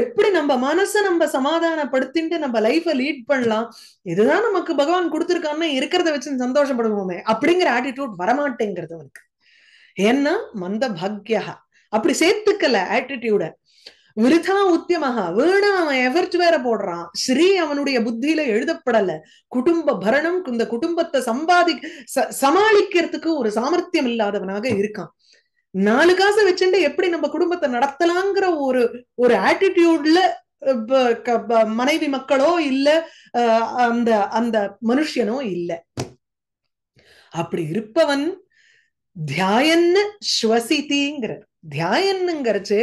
எப்படி நம்ம மனசை நம்ம சமாதானப்படுத்திட்டு நம்ம லைஃப லீட் பண்ணலாம் இதுதான் நமக்கு பகவான் கொடுத்துருக்கான்னு இருக்கிறத வச்சு சந்தோஷப்படுவோமே அப்படிங்கிற ஆட்டிடியூட் வரமாட்டேங்கிறது அவனுக்கு ஏன்னா மந்த பாக்யா அப்படி சேர்த்துக்கல ஆட்டிடியூட விருதா உத்தியமாக வீணா அவன் எஃபர்ட் வேற போடுறான் ஸ்ரீ அவனுடைய புத்தியில எழுதப்படல குடும்ப பரணம் இந்த குடும்பத்தை சம்பாதி சமாளிக்கிறதுக்கு ஒரு சாமர்த்தியம் இல்லாதவனாக இருக்கான் நாலு காசை வச்சுட்டு எப்படி நம்ம குடும்பத்தை நடத்தலாங்கிற ஒரு ஒரு ஆட்டிடியூட்ல மனைவி மக்களோ இல்ல அந்த அந்த மனுஷனோ இல்ல அப்படி இருப்பவன் தியாயன்னு ஸ்வசித்திங்கிறார் தியாயன்னுங்கிறச்சு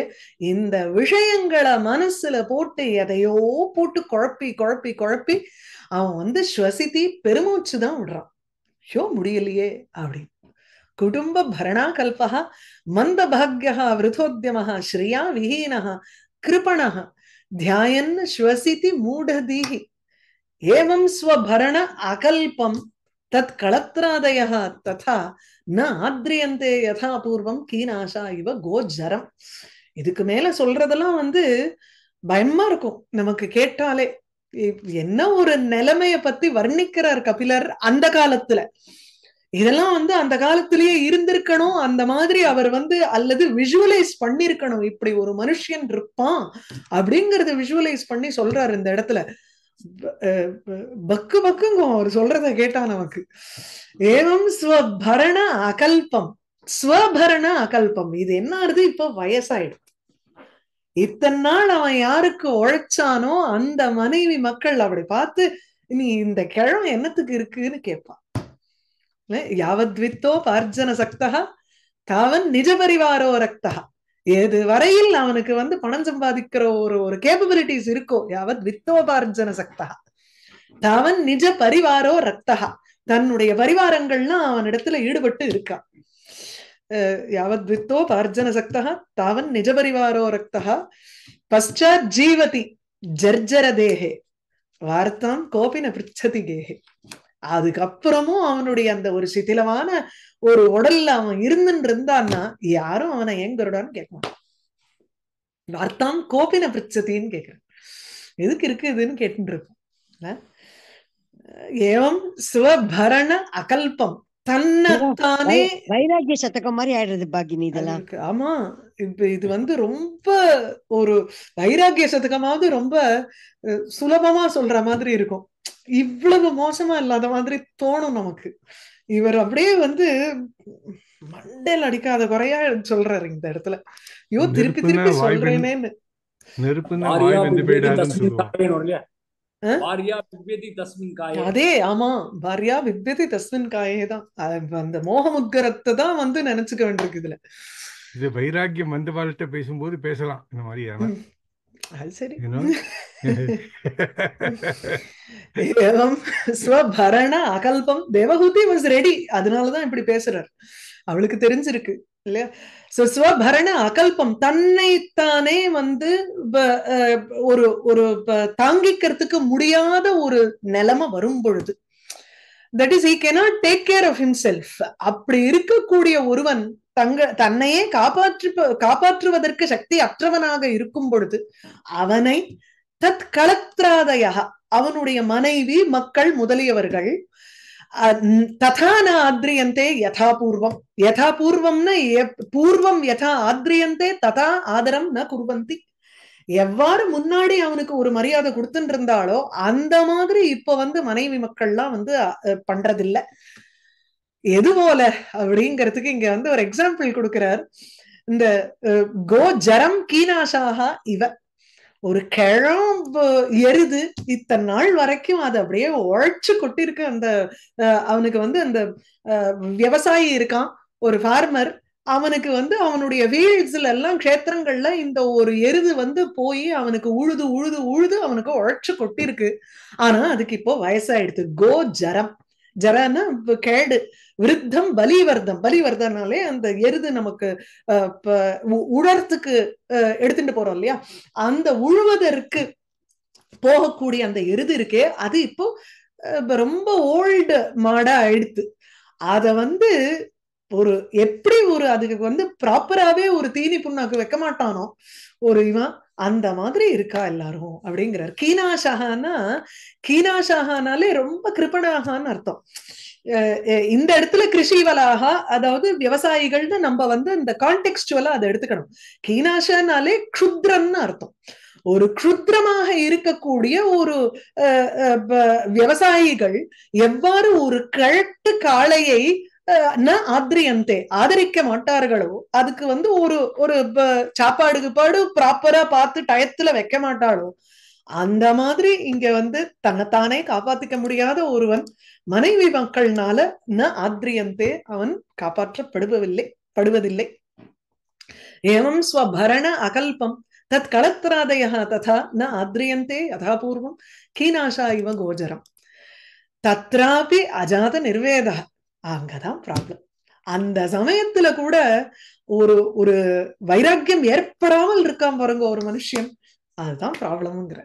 இந்த விஷயங்களை மனசுல போட்டு எதையோ போட்டு குழப்பி குழப்பி குழப்பி அவன் வந்து ஸ்வசித்தி பெருமூச்சு தான் விடுறான் ஷோ முடியலையே அப்படின்னு குடும்ப பரணா கல்பகா மந்த பாக்யா விருதோத்தியமாக ஸ்ரீயா விஹீனா கிருபணா தியாயன் ஸ்வசிதி மூடதீஹி ஏவம் ஸ்வபரண அகல்பம் தத் களத்ராதய ததா ந ஆத்ரியந்தே யதாபூர்வம் கீநாசா இவ கோஜரம் இதுக்கு மேல சொல்றதெல்லாம் வந்து பயமா இருக்கும் நமக்கு கேட்டாலே என்ன ஒரு நிலைமைய பத்தி வர்ணிக்கிறார் கபிலர் அந்த காலத்துல இதெல்லாம் வந்து அந்த காலத்திலேயே இருந்திருக்கணும் அந்த மாதிரி அவர் வந்து அல்லது விஷுவலைஸ் பண்ணிருக்கணும் இப்படி ஒரு மனுஷன் இருப்பான் அப்படிங்கறத விஷுவலைஸ் பண்ணி சொல்றாரு இந்த இடத்துல பக்கு பக்குங்க அவர் சொல்றத கேட்டா நமக்கு ஏவம் ஸ்வபரண அகல்பம் ஸ்வபரண அகல்பம் இது என்ன இப்ப வயசாயிடும் இத்தனை நாள் அவன் யாருக்கு உழைச்சானோ அந்த மனைவி மக்கள் அப்படி பார்த்து நீ இந்த கிழமை என்னத்துக்கு இருக்குன்னு கேட்பான் யாவத்வித்தோ பார்ஜன சக்தகா தாவன் நிஜ பரிவாரோ ரக்தகா எது வரையில் அவனுக்கு வந்து பணம் சம்பாதிக்கிற ஒரு ஒரு கேப்பபிலிட்டிஸ் இருக்கோ யாவத் வித்தோபார்ஜன சக்தகா தாவன் நிஜ பரிவாரோ ரத்தகா தன்னுடைய பரிவாரங்கள்லாம் அவனிடத்துல ஈடுபட்டு இருக்கா யாவத் வித்தோ பார்ஜன சக்தா தாவன் நிஜ பரிவாரோ ரக்தா பஷ்டாத் ஜீவதி ஜர்ஜர தேகே வார்த்தாம் கோபின பிரிச்சதி கேகே அதுக்கப்புறமும் அவனுடைய அந்த ஒரு சிதிலமான ஒரு உடல்ல அவன் இருந்துன்னு இருந்தான்னா யாரும் அவனை ஏங்கருடான்னு கேட்பான் வார்த்தாம் கோபின பிரிச்சதின்னு கேட்கிறான் எதுக்கு இருக்கு இதுன்னு கேட்டுருப்பான் ஏவம் சிவபரண அகல்பம் தன்னத்தானே வைராகிய சதகம் மாதிரி ஆயிடுறது பாக்கினி இதெல்லாம் ஆமா இப்ப இது வந்து ரொம்ப ஒரு வைராகிய சதகமாவது ரொம்ப சுலபமா சொல்ற மாதிரி இருக்கும் இவ்வளவு மோசமா இல்லாத மாதிரி தோணும் நமக்கு இவர் அப்படியே வந்து மண்டல் அடிக்காத குறையா சொல்றாரு இந்த இடத்துல ஐயோ திருப்பி திருப்பி சொல்றேனேன்னு அதே ஆமா பாரியா வித்யதி தஸ்மின் காயே தான் அந்த மோகமுக்கரத்தை தான் வந்து நினைச்சுக்க வேண்டியிருக்கு இதுல இது வைராக்கியம் வந்தவாள்கிட்ட பேசும்போது பேசலாம் இந்த மாதிரி அது அகல்பம் தேவகுதி வாஸ் ரெடி அதனாலதான் இப்படி பேசுறாரு அவளுக்கு தெரிஞ்சிருக்கு இல்லையா சுவபரண அகல்பம் தன்னைத்தானே வந்து ஒரு ஒரு தாங்கிக்கிறதுக்கு முடியாத ஒரு நிலைமை வரும் பொழுது that is he cannot take care of himself அப்படி இருக்கக்கூடிய ஒருவன் தங்க தன்னையே காப்பாற்று காப்பாற்றுவதற்கு சக்தி அற்றவனாக இருக்கும் பொழுது அவனை தத் அவனுடைய மனைவி மக்கள் முதலியவர்கள் ததா ந ஆத்ரியந்தே யதா பூர்வம் யதா பூர்வம்னா பூர்வம் யதா ஆத்ரியந்தே ததா ஆதரம் ந குர்வந்தி எவ்வாறு முன்னாடி அவனுக்கு ஒரு மரியாதை கொடுத்துட்டு இருந்தாலோ அந்த மாதிரி இப்ப வந்து மனைவி மக்கள்லாம் வந்து பண்றதில்ல எது போல அப்படிங்கிறதுக்கு இங்க வந்து ஒரு எக்ஸாம்பிள் கொடுக்கிறார் இந்த கோ ஜரம் கீனாஷாகா இவ ஒரு கிழம்பு எருது இத்தனை நாள் வரைக்கும் அது அப்படியே உழைச்சு கொட்டிருக்கு அந்த அவனுக்கு வந்து அந்த விவசாயி இருக்கான் ஒரு ஃபார்மர் அவனுக்கு வந்து அவனுடைய வீல்ஸ்ல எல்லாம் கஷேத்திரங்கள்ல இந்த ஒரு எருது வந்து போய் அவனுக்கு உழுது உழுது உழுது அவனுக்கு உழைச்சு கொட்டிருக்கு ஆனா அதுக்கு இப்போ வயசாயிடுது கோ ஜரம் ஜரானா கேடு விருத்தம் பலிவர்தம் பலிவர்தனாலே அந்த எருது நமக்கு அஹ் எடுத்துட்டு போறோம் இல்லையா அந்த உழுவதற்கு போகக்கூடிய அந்த எருது இருக்கே அது இப்போ ரொம்ப ஓல்டு மாடா எடுத்து அத வந்து ஒரு எப்படி ஒரு அதுக்கு வந்து ப்ராப்பராகவே ஒரு தீனி புண்ணாக்கு வைக்க மாட்டானோ ஒரு இவன் அந்த மாதிரி இருக்கா எல்லாரும் அப்படிங்கிறார் கீனா ஷஹானா கீனா ஷஹானாலே ரொம்ப கிருபணாகான்னு அர்த்தம் இந்த இடத்துல கிருஷி அதாவது விவசாயிகள்னு நம்ம வந்து இந்த கான்டெக்ஸ்டுவலா அதை எடுத்துக்கணும் கீனாஷனாலே க்ஷுத்ரன்னு அர்த்தம் ஒரு க்ஷுத்ரமாக இருக்கக்கூடிய ஒரு விவசாயிகள் எவ்வாறு ஒரு கழட்டு காளையை ந ஆத்ரியந்தே ஆதரிக்க மாட்டார்களோ அதுக்கு வந்து ஒரு ஒரு சாப்பாடுக்கு பாடு ப்ராப்பரா பார்த்து டயத்துல வைக்க மாட்டாளோ அந்த மாதிரி இங்க வந்து தன்னைத்தானே காப்பாத்திக்க முடியாத ஒருவன் மனைவி மக்கள்னால ந ஆத்ரியந்தே அவன் காப்பாற்றப்படுபவில்லை படுவதில்லை ஏவம் ஸ்வபரண அகல்பம் தத் களத்ராதயா ததா ந ஆத்ரியந்தே யதாபூர்வம் கீனாஷா இவ கோஜரம் தத்ராபி அஜாத நிர்வேதா அங்கதான் ப்ராப்ளம் அந்த சமயத்துல கூட ஒரு ஒரு வைராக்கியம் ஏற்படாமல் இருக்கான் பாருங்க ஒரு மனுஷன் அதுதான் ப்ராப்ளம்ங்கிற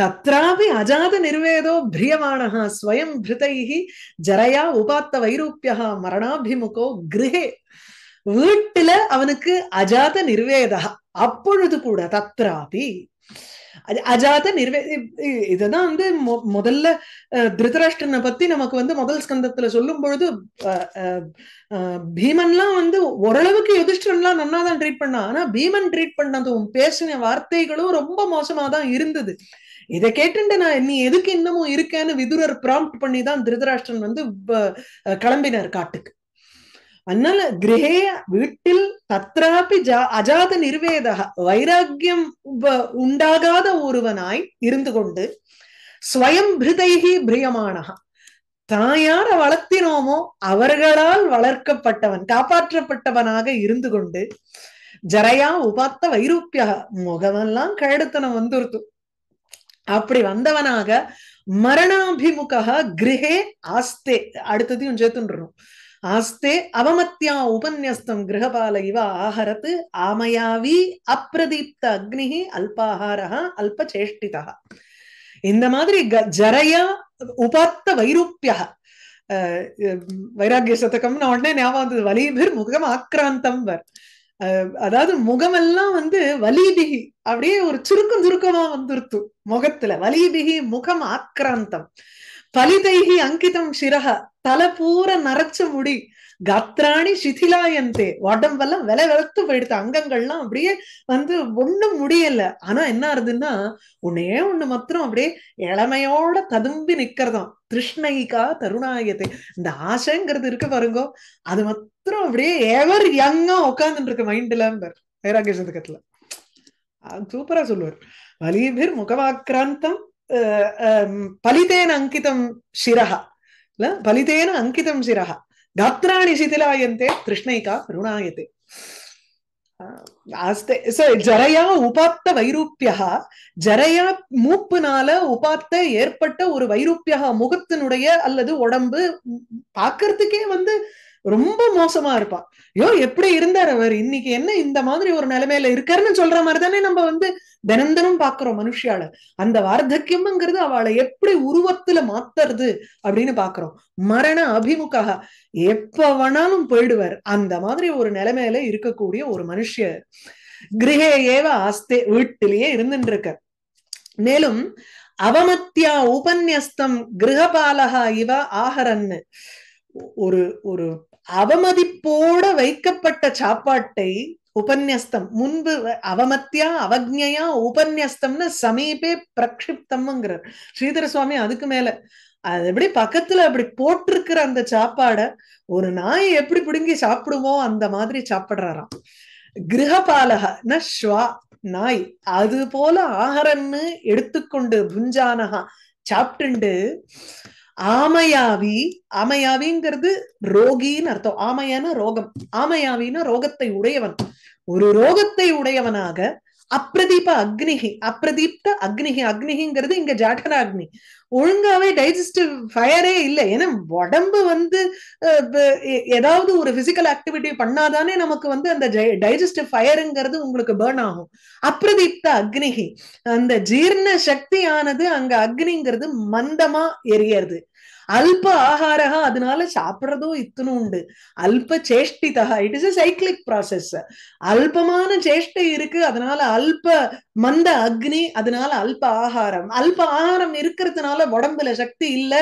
தத்ராபி அஜாத நிர்வேதோ பிரியமானஹா ஸ்வயம் பிருதைகி ஜரையா உபாத்த வைரூப்பியா மரணாபிமுகோ கிரகே வீட்டுல அவனுக்கு அஜாத நிர்வேதா அப்பொழுது கூட தத்ராபி அஜாத நிர்வே இதுதான் வந்து முதல்ல திருதராஷ்டிரனை பத்தி நமக்கு வந்து முதல் ஸ்கந்தத்துல சொல்லும் பொழுது பீமன்லாம் வந்து ஓரளவுக்கு யுதிஷ்டன்லாம் எல்லாம் தான் ட்ரீட் பண்ணான் ஆனா பீமன் ட்ரீட் பண்ணதும் பேசின வார்த்தைகளும் ரொம்ப மோசமா தான் இருந்தது இதை கேட்டு நான் நீ எதுக்கு இன்னமும் இருக்கேன்னு விதுரர் ப்ராம்ப்ட் பண்ணி தான் திருதராஷ்டிரன் வந்து கிளம்பினார் காட்டுக்கு அதனால கிரகே வீட்டில் தத்ராபி அஜாத நிர்வேத வைராக்கியம் உண்டாகாத ஒருவனாய் இருந்து கொண்டு ஸ்வயம் பிரிதைகி பிரியமானகா தான் யார வளர்த்தினோமோ அவர்களால் வளர்க்கப்பட்டவன் காப்பாற்றப்பட்டவனாக இருந்து கொண்டு ஜரையா உபாத்த வைரூப்பியாக முகமெல்லாம் கழுத்தனம் வந்துருத்தும் அப்படி வந்தவனாக மரணாபிமுக கிரகே ஆஸ்தே அடுத்ததையும் சேர்த்துன்றணும் ஆஸ்தே அவமத்தியா உபன்யஸ்தம் கிரகபால இவ ஆஹரத் ஆமயாவி அப்பிரதீப்த அக்னி அல்பாஹாரா அல்பச்சேஷ்டிதா இந்த மாதிரி ஜரையா உபாத்த வைரூப்பியா வைராகிய சதகம்னு உடனே ஞாபகம் வந்தது வலிபிர் முகம் ஆக்ராந்தம் வர் அதாவது முகமெல்லாம் வந்து வலிபிகி அப்படியே ஒரு சுருக்கம் சுருக்கமா வந்துருத்து முகத்துல வலிபிகி முகம் ஆக்ராந்தம் பலிதைகி அங்கிதம் சிரக தலை பூரா நரைச்ச முடி கத்ராணி சிதிலாயந்தே உடம்பெல்லாம் விலை வெளுத்து போயிடுது அங்கங்கள்லாம் அப்படியே வந்து ஒண்ணும் முடியல ஆனா என்ன ஆறுதுன்னா உன்னே ஒண்ணு மாத்திரம் அப்படியே இளமையோட ததும்பி நிக்கிறதாம் திருஷ்ணைகா தருணாயத்தை இந்த ஆசைங்கிறது இருக்கு பாருங்க அது மாத்திரம் அப்படியே எவர் யங்கா உட்காந்துட்டு இருக்கு மைண்ட்ல வைராகிய சந்தகத்துல சூப்பரா சொல்லுவார் வலிபிர் முகவாக்கிராந்தம் பலிதேன அங்கிதம் சிரஹா பலிதேன அங்கிதம் சிரஹா காத்ராணி சிதிலாயந்தே திருஷ்ணைகா ருணாயத்தே ஜரையா உபாத்த வைரூப்பியா ஜரையா மூப்புனால உபாத்த ஏற்பட்ட ஒரு வைரூப்பியா முகத்தினுடைய அல்லது உடம்பு பாக்குறதுக்கே வந்து ரொம்ப மோசமா இருப்பா ஐயோ எப்படி இருந்தார் அவர் இன்னைக்கு என்ன இந்த மாதிரி ஒரு நிலைமையில இருக்காருன்னு சொல்ற மாதிரி தானே நம்ம வந்து தினந்தனம் பாக்குறோம் மனுஷியால அந்த வார்த்தக்கியம்ங்கிறது அவளை எப்படி உருவத்துல மாத்துறது அப்படின்னு பாக்குறோம் மரண அபிமுக எப்ப வேணாலும் போயிடுவார் அந்த மாதிரி ஒரு நிலைமையில இருக்கக்கூடிய ஒரு மனுஷியர் கிரகே ஏவ ஆஸ்தே வீட்டிலேயே இருந்துட்டு இருக்க மேலும் அவமத்தியா உபன்யஸ்தம் கிரகபாலகா இவ ஆஹரன்னு ஒரு ஒரு அவமதிப்போட வைக்கப்பட்ட சாப்பாட்டை உபன்யஸ்தம் முன்பு அவமத்தியா அவக்ஞையா உபன்யஸ்தம்னு சமீபே பிரக்ஷிப்தம்ங்கிறார் ஸ்ரீதர சுவாமி அதுக்கு மேல அது எப்படி பக்கத்துல அப்படி போட்டிருக்கிற அந்த சாப்பாட ஒரு நாய் எப்படி பிடுங்கி சாப்பிடுவோம் அந்த மாதிரி சாப்பிடுறாராம் கிரகபாலக ஸ்வா நாய் அது போல ஆகரன்னு எடுத்துக்கொண்டு புஞ்சானகா சாப்பிட்டுண்டு ஆமையாவி ஆமையாவிங்கிறது ரோகின்னு அர்த்தம் ஆமையான ரோகம் ஆமையாவின்னா ரோகத்தை உடையவன் ஒரு ரோகத்தை உடையவனாக அப்பிரதீப அக்னிகி அப்பிரதீப்த அக்னிகி அக்னிகிங்கிறது இங்க ஜாடன அக்னி ஒழுங்காவே டைஜஸ்டிவ் ஃபயரே இல்லை ஏன்னா உடம்பு வந்து ஏதாவது ஒரு பிசிக்கல் ஆக்டிவிட்டி பண்ணாதானே நமக்கு வந்து அந்த டைஜஸ்டிவ் ஃபயருங்கிறது உங்களுக்கு பேர்ன் ஆகும் அப்ரதீப்த அக்னிகி அந்த ஜீர்ண சக்தியானது அங்க அக்னிங்கிறது மந்தமா எரியறது அல்ப ஆகாரா அதனால சாப்பிடுறதும் இத்தனும் உண்டு அல்ப சேஷ்டிதா it is a cyclic process அல்பமான சேஷ்டை இருக்கு அதனால அல்ப மந்த அக்னி அதனால அல்ப ஆகாரம் அல்ப ஆகாரம் இருக்கிறதுனால உடம்புல சக்தி இல்ல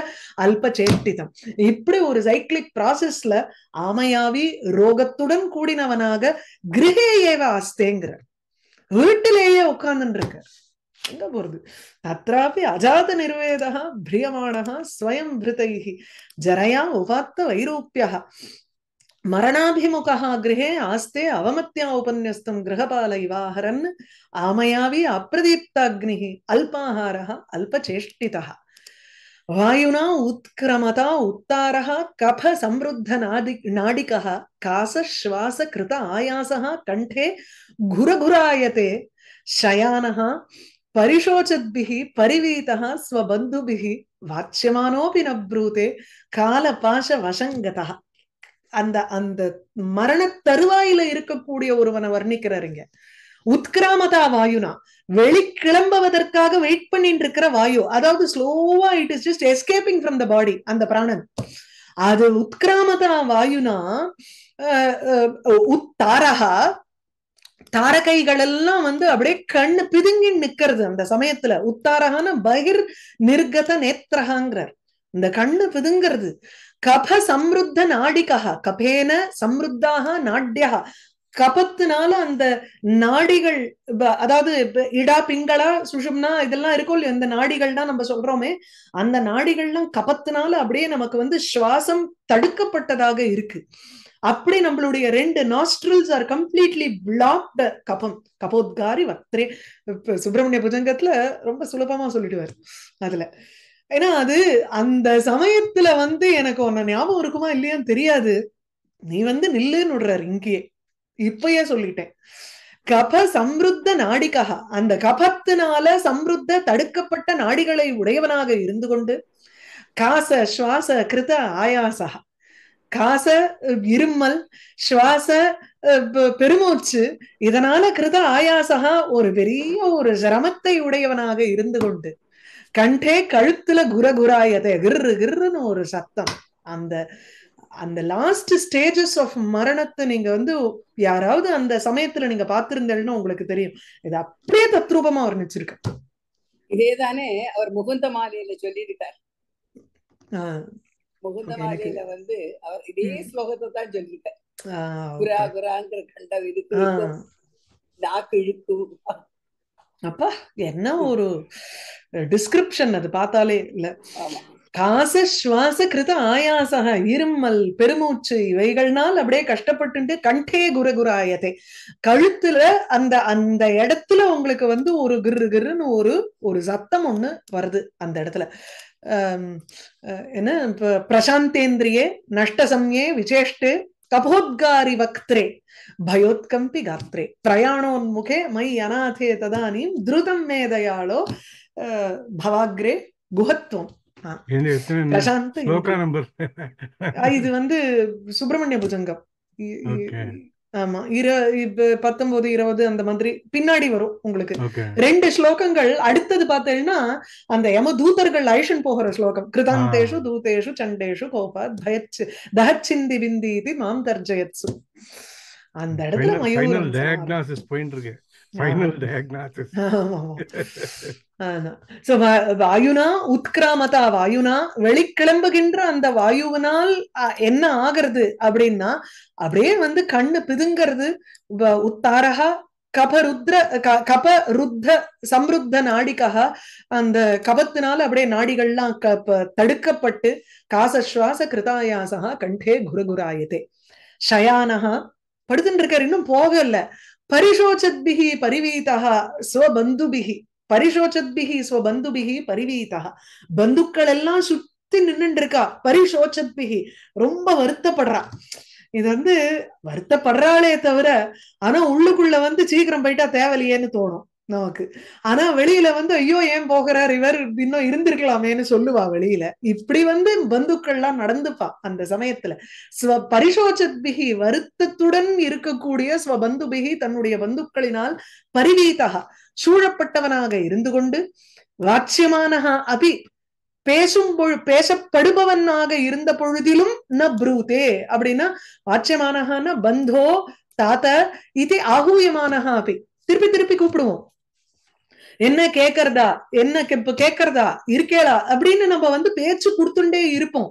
அல்ப சேஷ்டிதம் இப்படி ஒரு சைக்கிளிக் ப்ராசஸ்ல ஆமையாவி ரோகத்துடன் கூடினவனாக கிரகேயேவ அஸ்தேங்கிற வீட்டிலேயே உட்கார்ந்துருக்கு எங்க போறது தத்ராபி அஜாத நிர்வேதா பிரியமானஹா ஸ்வயம் பிரிதைகி ஜரயா உபாத்த வைரூப்பியா மரணாபிமுகா கிரகே ஆஸ்தே அவமத்யா உபன்யஸ்தம் கிரகபால இவாஹரன் ஆமயாவி அப்பிரதீப்தாக்னி அல்பாஹாரா அல்பச்சேஷ்டிதா வாயுனா உத்கிரமதா உத்தாரா கப சம்ருத்த நாடி நாடிகா காச சுவாச கிருத ஆயாசா கண்டே குரகுராயதே शयानः பரிசோச்சத்பிஹி பரிவீதா ஸ்வபந்துபிஹி வாட்சியமானோபி நப்ரூதே கால பாச வசங்கதா அந்த அந்த மரண தருவாயில இருக்கக்கூடிய ஒருவனை வர்ணிக்கிறாருங்க உத்கிராமதா வாயுனா கிளம்புவதற்காக வெயிட் பண்ணிட்டு இருக்கிற வாயு அதாவது ஸ்லோவா it is just escaping from the body அந்த பிராணன் அது உத்கிராமதா வாயுனா உத்தாரஹா தாரகைகள் எல்லாம் வந்து அப்படியே கண்ணு பிதுங்கி நிக்கிறது அந்த சமயத்துல உத்தாரகான பகிர் நிர்கத நேத்திரகாங்கிறார் இந்த கண்ணு பிதுங்கிறது கப சம்ருத்த நாடிகா கபேன சம்ருத்தாக நாட்யா கபத்தினால அந்த நாடிகள் அதாவது இடா பிங்களா சுஷும்னா இதெல்லாம் இருக்கும் இல்லையா இந்த நாடிகள் தான் நம்ம சொல்றோமே அந்த நாடிகள்லாம் கபத்தினால அப்படியே நமக்கு வந்து சுவாசம் தடுக்கப்பட்டதாக இருக்கு அப்படி நம்மளுடைய ரெண்டு நாஸ்ட்ரல்ஸ் ஆர் கம்ப்ளீட்லி பிளாக்ட கபம் கபோத்காரி வக்திரே சுப்பிரமணிய புஜங்கத்துல ரொம்ப சுலபமா சொல்லிடுவார் அதுல ஏன்னா அது அந்த சமயத்துல வந்து எனக்கு உன்ன ஞாபகம் இருக்குமா இல்லையான்னு தெரியாது நீ வந்து நில்லுன்னு விடுறாரு இங்கேயே இப்பயே சொல்லிட்டேன் கப சம்ருத்த நாடிக்காக அந்த கபத்தினால சம்ருத்த தடுக்கப்பட்ட நாடிகளை உடையவனாக இருந்து கொண்டு காச சுவாச கிருத ஆயாசகா காச இருமல் சுவாச பெருமூச்சு இதனால கிருத ஆயாசகா ஒரு பெரிய ஒரு சிரமத்தை உடையவனாக இருந்து கொண்டு கண்டே கழுத்துல குரகுராயதை கிர்ரு கிர்ருன்னு ஒரு சத்தம் அந்த அந்த லாஸ்ட் ஸ்டேஜஸ் ஆஃப் மரணத்தை நீங்க வந்து யாராவது அந்த சமயத்துல நீங்க பார்த்திருந்தேன்னு உங்களுக்கு தெரியும் இது அப்படியே தத்ரூபமா வர்ணிச்சிருக்கு இதேதானே அவர் முகுந்த மாலையில சொல்லியிருக்கார் முகுந்த வந்து அவர் இதே ஸ்லோகத்தை தான் சொல்லிட்டேன் குரா குராங்கிற கண்டம் இருக்கு நாக்கு இழுக்கும் அப்பா என்ன ஒரு டிஸ்கிரிப்ஷன் அது பார்த்தாலே இல்ல காச சுவாச கிருத ஆயாசக இருமல் பெருமூச்சு இவைகள்னால் அப்படியே கஷ்டப்பட்டு கண்டே குரகுராயத்தை கழுத்துல அந்த அந்த இடத்துல உங்களுக்கு வந்து ஒரு கிரு கிருன்னு ஒரு ஒரு சத்தம் ஒண்ணு வருது அந்த இடத்துல என்ன பிரசாந்தேந்திரியே நஷ்டசம்யே விசேஷ்டு கபோத்காரி வக்திரே பயோத்கம்பி காத்திரே பிரயாணோன்முகே மை அநாதே ததானீம் திருதம் மேதையாளோ பவாக்ரே குஹத்துவம் பிரசாந்த் இது வந்து சுப்பிரமணிய புஜங்கம் ஆமா இர இப்ப பத்தொன்பது இருபது அந்த மாதிரி பின்னாடி வரும் உங்களுக்கு ரெண்டு ஸ்லோகங்கள் அடுத்தது பார்த்தீங்கன்னா அந்த யம தூதர்கள் ஐஷன் போகிற ஸ்லோகம் கிருதாந்தேஷு தூதேஷு சண்டேஷு கோபா தயச்சு தஹச்சிந்தி விந்தி மாம் தர்ஜயத்சு அந்த இடத்துல மயூர் இருக்கு ஃபைனல் டயாக்னாசிஸ் சோ வாயுனா உத்கிராமதா வாயுனா வெளிக்கிளம்புகின்ற அந்த வாயுவினால் என்ன ஆகிறது அப்படின்னா அப்படியே வந்து கண்ணு பிதுங்கிறது உத்தாரகா கபருத்ர கப ருத்த சம்ருத்த நாடிக்காக அந்த கபத்தினால அப்படியே நாடிகள்லாம் தடுக்கப்பட்டு காச சுவாச கிருதாயாசா கண்டே குருகுராயதே ஷயானஹா படுத்துட்டு இருக்காரு இன்னும் போகல பரிசோச்சத்பிகி பரிவீதா ஸ்வபந்துபிகி பரிசோச்சத்பிகி ஸ்வபந்துபிகி பரிவீதா பந்துக்கள் எல்லாம் சுத்தி நின்றுட்டு இருக்கா பரிசோச்சத்பிகி ரொம்ப வருத்தப்படுறா இது வந்து வருத்தப்படுறாளே தவிர ஆனா உள்ளுக்குள்ள வந்து சீக்கிரம் போயிட்டா தேவையில்லையேன்னு தோணும் நமக்கு ஆனா வெளியில வந்து ஐயோ ஏன் போகிறார் இவர் இன்னும் இருந்திருக்கலாமேன்னு சொல்லுவா வெளியில இப்படி வந்து பந்துக்கள்லாம் நடந்துப்பா அந்த சமயத்துல ஸ்வ பரிசோச்சத் பிகி வருத்தத்துடன் இருக்கக்கூடிய ஸ்வ பந்து பிகி தன்னுடைய பந்துக்களினால் பரிவீதகா சூழப்பட்டவனாக இருந்து கொண்டு வாட்சியமானஹா அபி பேசும் பொழு பேசப்படுபவனாக இருந்த பொழுதிலும் ந ப்ரூதே அப்படின்னா வாட்சியமானஹான பந்தோ தாத்த இது ஆகூயமானஹா அபி திருப்பி திருப்பி கூப்பிடுவோம் என்ன கேக்குறதா என்ன இப்ப கேக்குறதா இருக்கேடா அப்படின்னு நம்ம வந்து பேச்சு கொடுத்துட்டே இருப்போம்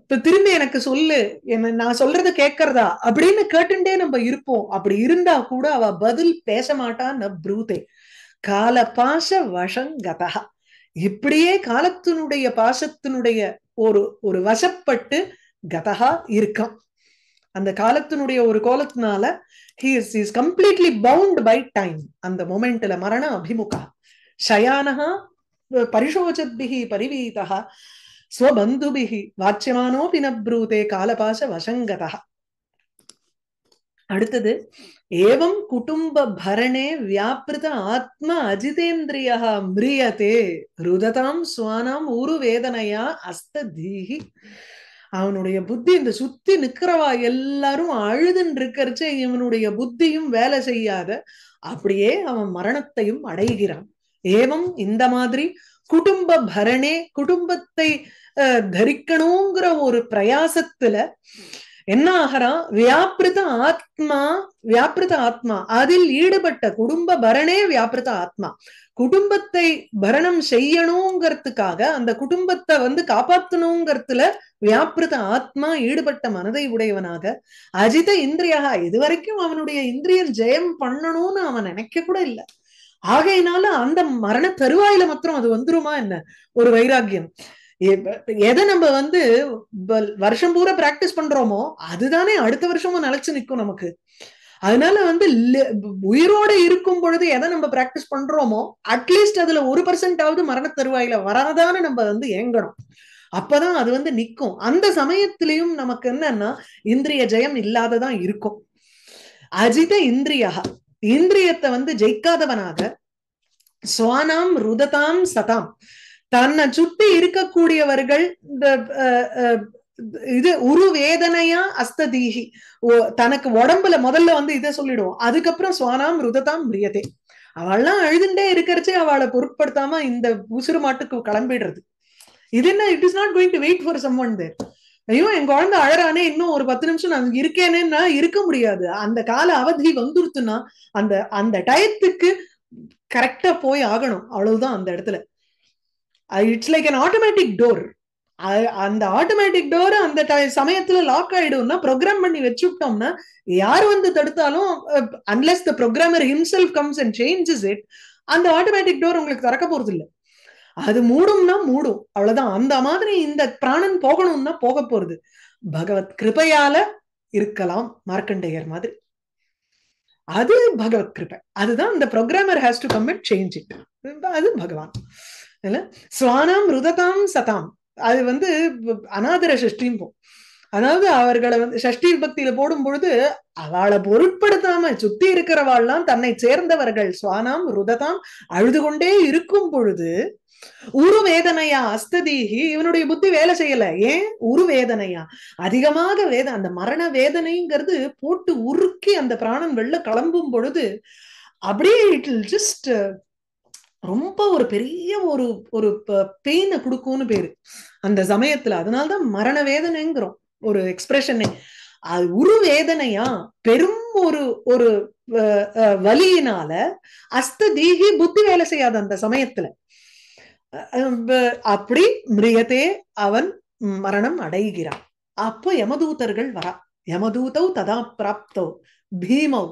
இப்ப திரும்பி எனக்கு சொல்லு என்ன நான் சொல்றத கேக்குறதா அப்படின்னு கேட்டுண்டே நம்ம இருப்போம் அப்படி இருந்தா கூட அவ பதில் பேச மாட்டான் ப்ரூதே கால பாச வசங்கதா இப்படியே காலத்தினுடைய பாசத்தினுடைய ஒரு ஒரு வசப்பட்டு கதகா இருக்கான் அந்த காலத்தினுடைய ஒரு கோலத்தினால he's is completely bound by time அந்த மொமெண்ட்ல மரண அபிமுகா ஷயானஹா பரிசோச்சத்பிஹி பரிவீதா ஸ்வபந்துபிஹி வாச்சியமானோ பினப்ரூதே காலபாச வசங்கதா அடுத்தது ஏவம் குடும்ப பரணே வியாபிருத ஆத்ம அஜிதேந்திரியா மிரியதே ருததாம் சுவானாம் உரு வேதனையா அஸ்ததீஹி அவனுடைய புத்தி இந்த சுத்தி நிக்கிறவா எல்லாரும் அழுதுன்னு இருக்கிறச்சு இவனுடைய புத்தியும் வேலை செய்யாத அப்படியே அவன் மரணத்தையும் அடைகிறான் ஏவம் இந்த மாதிரி குடும்ப பரணே குடும்பத்தை தரிக்கணுங்கிற ஒரு பிரயாசத்துல என்ன ஆகரா வியாபிருத ஆத்மா வியாபிருத ஆத்மா அதில் ஈடுபட்ட குடும்ப பரணே வியாபிருத ஆத்மா குடும்பத்தை பரணம் செய்யணுங்கிறதுக்காக அந்த குடும்பத்தை வந்து காப்பாத்தணுங்கிறதுல வியாபிருத ஆத்மா ஈடுபட்ட மனதை உடையவனாக அஜித இந்திரியாக இதுவரைக்கும் அவனுடைய இந்திரியன் ஜெயம் பண்ணணும்னு அவன் நினைக்க கூட இல்லை ஆகையினால அந்த மரண தருவாயில மாத்திரம் அது வந்துருமா என்ன ஒரு வைராக்கியம் எதை நம்ம வந்து வருஷம் பூரா பிராக்டிஸ் பண்றோமோ அதுதானே அடுத்த வருஷமும் நினைச்சு நிற்கும் நமக்கு அதனால வந்து உயிரோட இருக்கும் பொழுது எதை நம்ம பிராக்டிஸ் பண்றோமோ அட்லீஸ்ட் அதுல ஒரு ஆகுது மரண தருவாயில வராதான்னு நம்ம வந்து ஏங்கணும் அப்பதான் அது வந்து நிற்கும் அந்த சமயத்திலையும் நமக்கு என்னன்னா இந்திரிய ஜெயம் இல்லாததான் இருக்கும் அஜித இந்திரியா இந்திரியத்தை வந்து ஜெயிக்காதவனாக சுவானாம் ருததாம் சதாம் தன்னை சுற்றி இருக்கக்கூடியவர்கள் இந்த இது உரு வேதனையா அஸ்ததீகி தனக்கு உடம்புல முதல்ல வந்து இதை சொல்லிடுவோம் அதுக்கப்புறம் சுவானாம் ருததாம் பிரியதே அவள்லாம் எழுதுண்டே இருக்கிறச்சே அவளை பொருட்படுத்தாம இந்த உசுறு மாட்டுக்கு கிளம்பிடுறது இது என்ன it is not going to wait for someone there ஐயோ என் குழந்தை அழறானே இன்னும் ஒரு பத்து நிமிஷம் நான் இருக்கேனேன்னா இருக்க முடியாது அந்த கால அவதி வந்துருத்துன்னா அந்த அந்த டயத்துக்கு கரெக்டா போய் ஆகணும் அவ்வளவுதான் அந்த இடத்துல it's like an automatic door அந்த ஆட்டோமேட்டிக் டோர் அந்த சமயத்துல லாக் ஆயிடும்னா ப்ரோக்ராம் பண்ணி வச்சுட்டோம்னா யார் வந்து தடுத்தாலும் unless the programmer himself comes and changes it அந்த ஆட்டோமேட்டிக் டோர் உங்களுக்கு திறக்க போறது இல்லை அது மூடும்னா மூடும் அவ்வளவுதான் அந்த மாதிரி இந்த பிராணன் போகணும்னா போக போறது பகவத் கிருபையால இருக்கலாம் மார்க்கண்டேயர் மாதிரி அது பகவத் கிருபை அதுதான் இந்த programmer has to commit change it அது பகவான் சுவானாம் ருததாம் சதாம் அது வந்து அநாதர சஷ்டிம்போம் அதாவது அவர்களை வந்து சஷ்டி பக்தியில போடும் பொழுது அவளை பொருட்படுத்தாம சுத்தி இருக்கிறவாள்லாம் தன்னை சேர்ந்தவர்கள் சுவானாம் ருததாம் அழுது கொண்டே இருக்கும் பொழுது உரு வேதனையா அஸ்ததீகி இவனுடைய புத்தி வேலை செய்யல ஏன் உரு வேதனையா அதிகமாக வேத அந்த மரண வேதனைங்கிறது போட்டு உருக்கி அந்த பிராணம் வெளில கிளம்பும் பொழுது அப்படியே இட் ஜஸ்ட் ரொம்ப ஒரு பெரிய ஒரு ஒரு பெயினை கொடுக்கும்னு பேரு அந்த சமயத்துல அதனால்தான் மரண வேதனைங்கிறோம் ஒரு எக்ஸ்பிரஷனே அது ஒரு வேதனையா பெரும் ஒரு ஒரு வலியினால அஸ்த தீகி புத்தி வேலை செய்யாது அந்த சமயத்துல அப்படி மிரியதே அவன் மரணம் அடைகிறான் அப்போ யமதூதர்கள் வரா யமதூதௌ ததா பிராப்தோ பீமௌ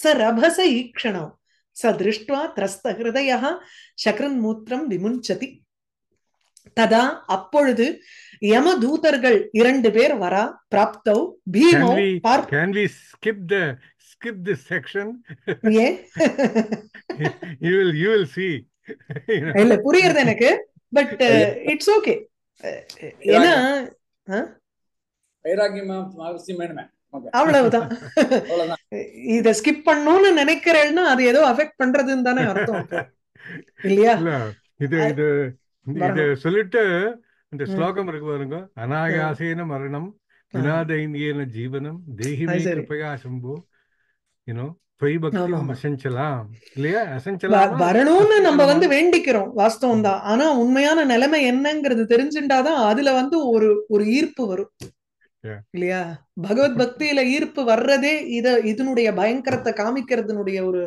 ச ரபச ஈக்ஷணம் स दृष्ट्वा திரஸ்தஹிருதய சக்ரன் மூத்திரம் விமுஞ்சதி ததா அப்பொழுது யம தூதர்கள் இரண்டு பேர் வரா பிராப்தௌ பீமோ can skip this section yeah you will you will see இல்ல புரியுது எனக்கு பட் இட்ஸ் ஓகே ஏன்னா வைராகியம் மகர்ஷி மேனமே அவ்வளவுதான் இத ஸ்கிப் பண்ணும்னு நினைக்கிறேன்னா அது ஏதோ அஃபெக்ட் பண்றதுன்னு தானே அர்த்தம் இல்லையா இது இது இது சொல்லிட்டு இந்த ஸ்லோகம் இருக்கு பாருங்க அனாயாசேன மரணம் அனாதைந்தியன ஜீவனம் தேகிமே கிருபையா சம்போ யூனோ இல்லையா அசஞ்சலாம் வரணும்னு நம்ம வந்து வேண்டிக்கிறோம் வாஸ்தவம் தான் ஆனா உண்மையான நிலைமை என்னங்கிறது தெரிஞ்சுட்டாதான் அதுல வந்து ஒரு ஒரு ஈர்ப்பு வரும் இல்லையா பகவத் பக்தியில ஈர்ப்பு வர்றதே இத இதனுடைய பயங்கரத்தை காமிக்கிறதுனுடைய ஒரு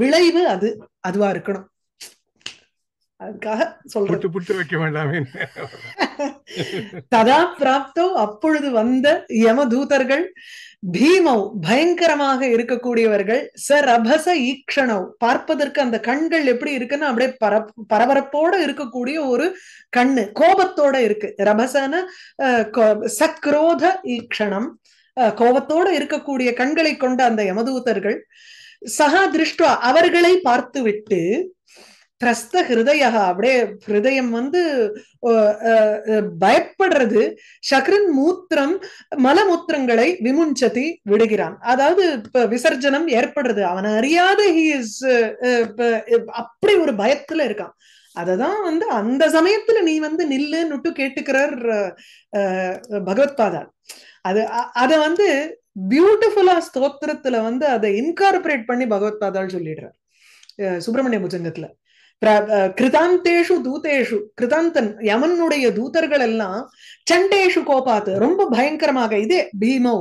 விளைவு அது அதுவா இருக்கணும் அதுக்காக சொல்றேன் புட்டு வைக்க வேண்டாமே ததா பிராப்தோ அப்பொழுது வந்த யம தூதர்கள் பீமவ் பயங்கரமாக இருக்கக்கூடியவர்கள் ச ரபச ஈக்ஷணவ் பார்ப்பதற்கு அந்த கண்கள் எப்படி இருக்குன்னா அப்படியே பர பரபரப்போட இருக்கக்கூடிய ஒரு கண்ணு கோபத்தோட இருக்கு ரபசன சக்ரோத ஈக்ஷணம் கோபத்தோட இருக்கக்கூடிய கண்களை கொண்ட அந்த யமதூதர்கள் சகா திருஷ்டுவா அவர்களை பார்த்து விட்டு பிரஸ்த ஹிருதயா அப்படியே ஹிருதயம் வந்து பயப்படுறது சக்ரன் மூத்திரம் மலமூத்திரங்களை விமுஞ்சதி விடுகிறான் அதாவது இப்ப விசர்ஜனம் ஏற்படுறது அவனை அறியாத ஹி இஸ் அப்படி ஒரு பயத்துல இருக்கான் அததான் வந்து அந்த சமயத்துல நீ வந்து நில்லுன்னுட்டு கேட்டுக்கிறார் பகவத்பாதா அது அத வந்து பியூட்டிஃபுல்லா ஸ்தோத்திரத்துல வந்து அதை இன்கார்பரேட் பண்ணி பகவத்பாதால் சொல்லிடுறார் சுப்பிரமணிய புஜங்கத்துல கிருதாந்தேஷு தூதேஷு கிருதாந்தன் யமனுடைய தூதர்கள் எல்லாம் சண்டேஷு கோபாத்து ரொம்ப பயங்கரமாக இதே பீமோ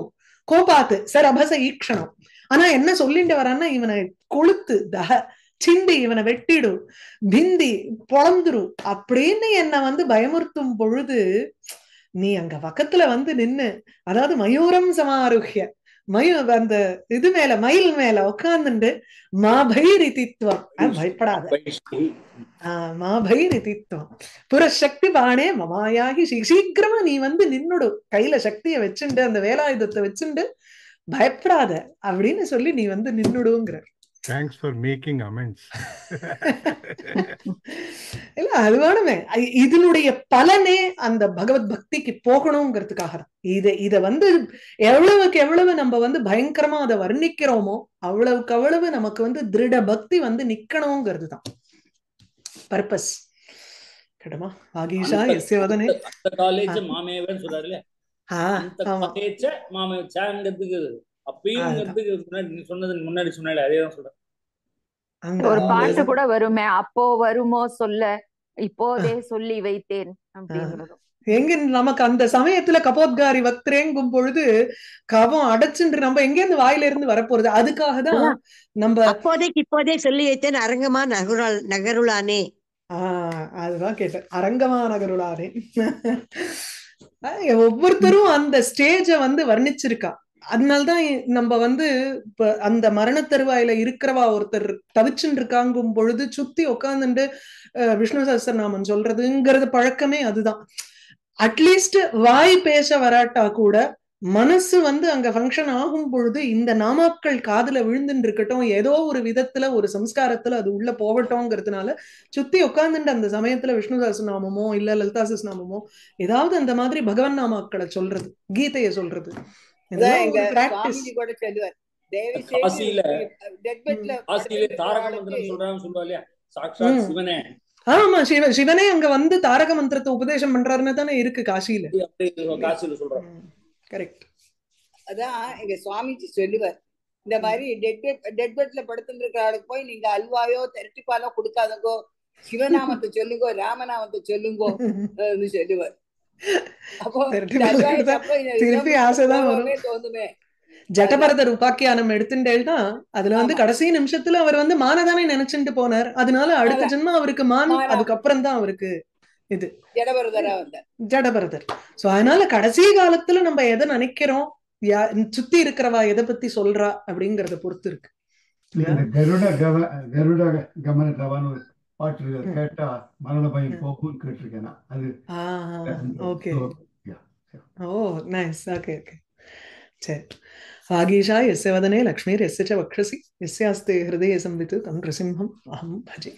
கோபாத்து சரபச ஈக்ஷணம் ஆனா என்ன சொல்லிட்டு வரான்னா இவனை கொளுத்து தக சிந்தி இவனை வெட்டிடு பிந்தி பொழந்துரு அப்படின்னு என்னை வந்து பயமுறுத்தும் பொழுது நீ அங்க பக்கத்துல வந்து நின்னு அதாவது மயூரம் சமாருகிய மயில் அந்த இது மேல மயில் மேல உட்கார்ந்துண்டு மா தித்துவம் பயப்படாத மா பைரி தித்துவம் சக்தி பானே மமாயாகி சீக்கிரமா நீ வந்து நின்னுடு கையில சக்தியை வச்சுண்டு அந்த வேலாயுதத்தை வச்சுண்டு பயப்படாத அப்படின்னு சொல்லி நீ வந்து நின்னுடுங்கிற தேங்க்ஸ் ஃபார் மேக்கிங் அமெண்ட்ஸ் இல்ல அது இதனுடைய பலனே அந்த பகவத் பக்திக்கு போகணுங்கிறதுக்காக தான் இதை இதை வந்து எவ்வளவுக்கு எவ்வளவு நம்ம வந்து பயங்கரமா அதை வர்ணிக்கிறோமோ அவ்வளவுக்கு அவ்வளவு நமக்கு வந்து திருட பக்தி வந்து நிக்கணுங்கிறது தான் பர்பஸ் கடமா ஆகிஷா எஸ் வதனே காலேஜ் மாமேவன் சொல்றாருல மாமே சாங்கிறதுக்கு அப்பயும் கத்துக்கிறது முன்னாடி முன்னாடி சொன்னாலே அதே சொல்றேன் ஒரு பாட்டு கூட வருமே அப்போ வருமோ சொல்ல இப்போதே சொல்லி வைத்தேன் எங்க நமக்கு அந்த சமயத்துல கபோத்காரி வக்திரேங்கும் பொழுது கவம் அடைச்சுன்று நம்ம எங்க இருந்து வாயில இருந்து வரப்போறது அதுக்காக தான் நம்ம அப்போதைக்கு இப்போதே சொல்லி வைத்தேன் அரங்கமா நகருள் நகருளானே ஆஹ் அதுதான் கேட்டேன் அரங்கமா நகருளானே ஒவ்வொருத்தரும் அந்த ஸ்டேஜ வந்து வர்ணிச்சிருக்கா அதனால்தான் நம்ம வந்து இப்ப அந்த மரண தருவாயில இருக்கிறவா ஒருத்தர் தவிச்சுன்னு இருக்காங்கும் பொழுது சுத்தி உட்காந்துட்டு விஷ்ணு நாமன் சொல்றதுங்கிறது பழக்கமே அதுதான் அட்லீஸ்ட் வாய் பேச வராட்டா கூட மனசு வந்து அங்க ஃபங்க்ஷன் ஆகும் பொழுது இந்த நாமாக்கள் காதுல விழுந்துட்டு இருக்கட்டும் ஏதோ ஒரு விதத்துல ஒரு சம்ஸ்காரத்துல அது உள்ள போகட்டும்ங்கிறதுனால சுத்தி உட்காந்துட்டு அந்த சமயத்துல விஷ்ணு நாமமோ இல்ல லலிதாசஸ் நாமமோ ஏதாவது அந்த மாதிரி பகவான் நாமாக்களை சொல்றது கீதையை சொல்றது ஆமா சிவ சிவனே அங்க வந்து தாரக மந்திரத்தை உபதேசம் பண்றாருன்னு தானே இருக்கு காசியில சொல்றேன் கரெக்ட் அதான் எங்க சுவாமிஜி சொல்லுவார் இந்த மாதிரி டெட் பெட் டெட் பெட்ல படுத்துட்டு ஆளுக்கு போய் நீங்க அல்வாயோ திரட்டிப்பாலோ கொடுக்காதங்கோ சிவநாமத்தை சொல்லுங்கோ ராமநாமத்தை சொல்லுங்கோ சொல்லுவார் திருப்பி ஆசைதான் ஜட்டபரதர் உபாக்கியானம் எடுத்துட்டேன்னா அதுல வந்து கடைசி நிமிஷத்துல அவர் வந்து மானதானை நினைச்சுட்டு போனார் அதனால அடுத்த ஜென்மம் அவருக்கு மான் அதுக்கப்புறம் தான் அவருக்கு இது ஜடபரதர் சோ அதனால கடைசி காலத்துல நம்ம எதை நினைக்கிறோம் சுத்தி இருக்கிறவா எதை பத்தி சொல்றா அப்படிங்கறத பொறுத்து இருக்கு கருட கருட கமன தவான்னு பாட்டு கேட்டா மரண பயம் போகும்னு கேட்டிருக்கேன் நான் அது okay oh nice okay okay எஸ்ய வதனே லக்ஷ்மீர் எஸ்ய ச வக்ஷசி எஸ்யாஸ்தே ஹிருதய சம்வித்து தம் நிருசிம்ஹம் அஹம் பஜே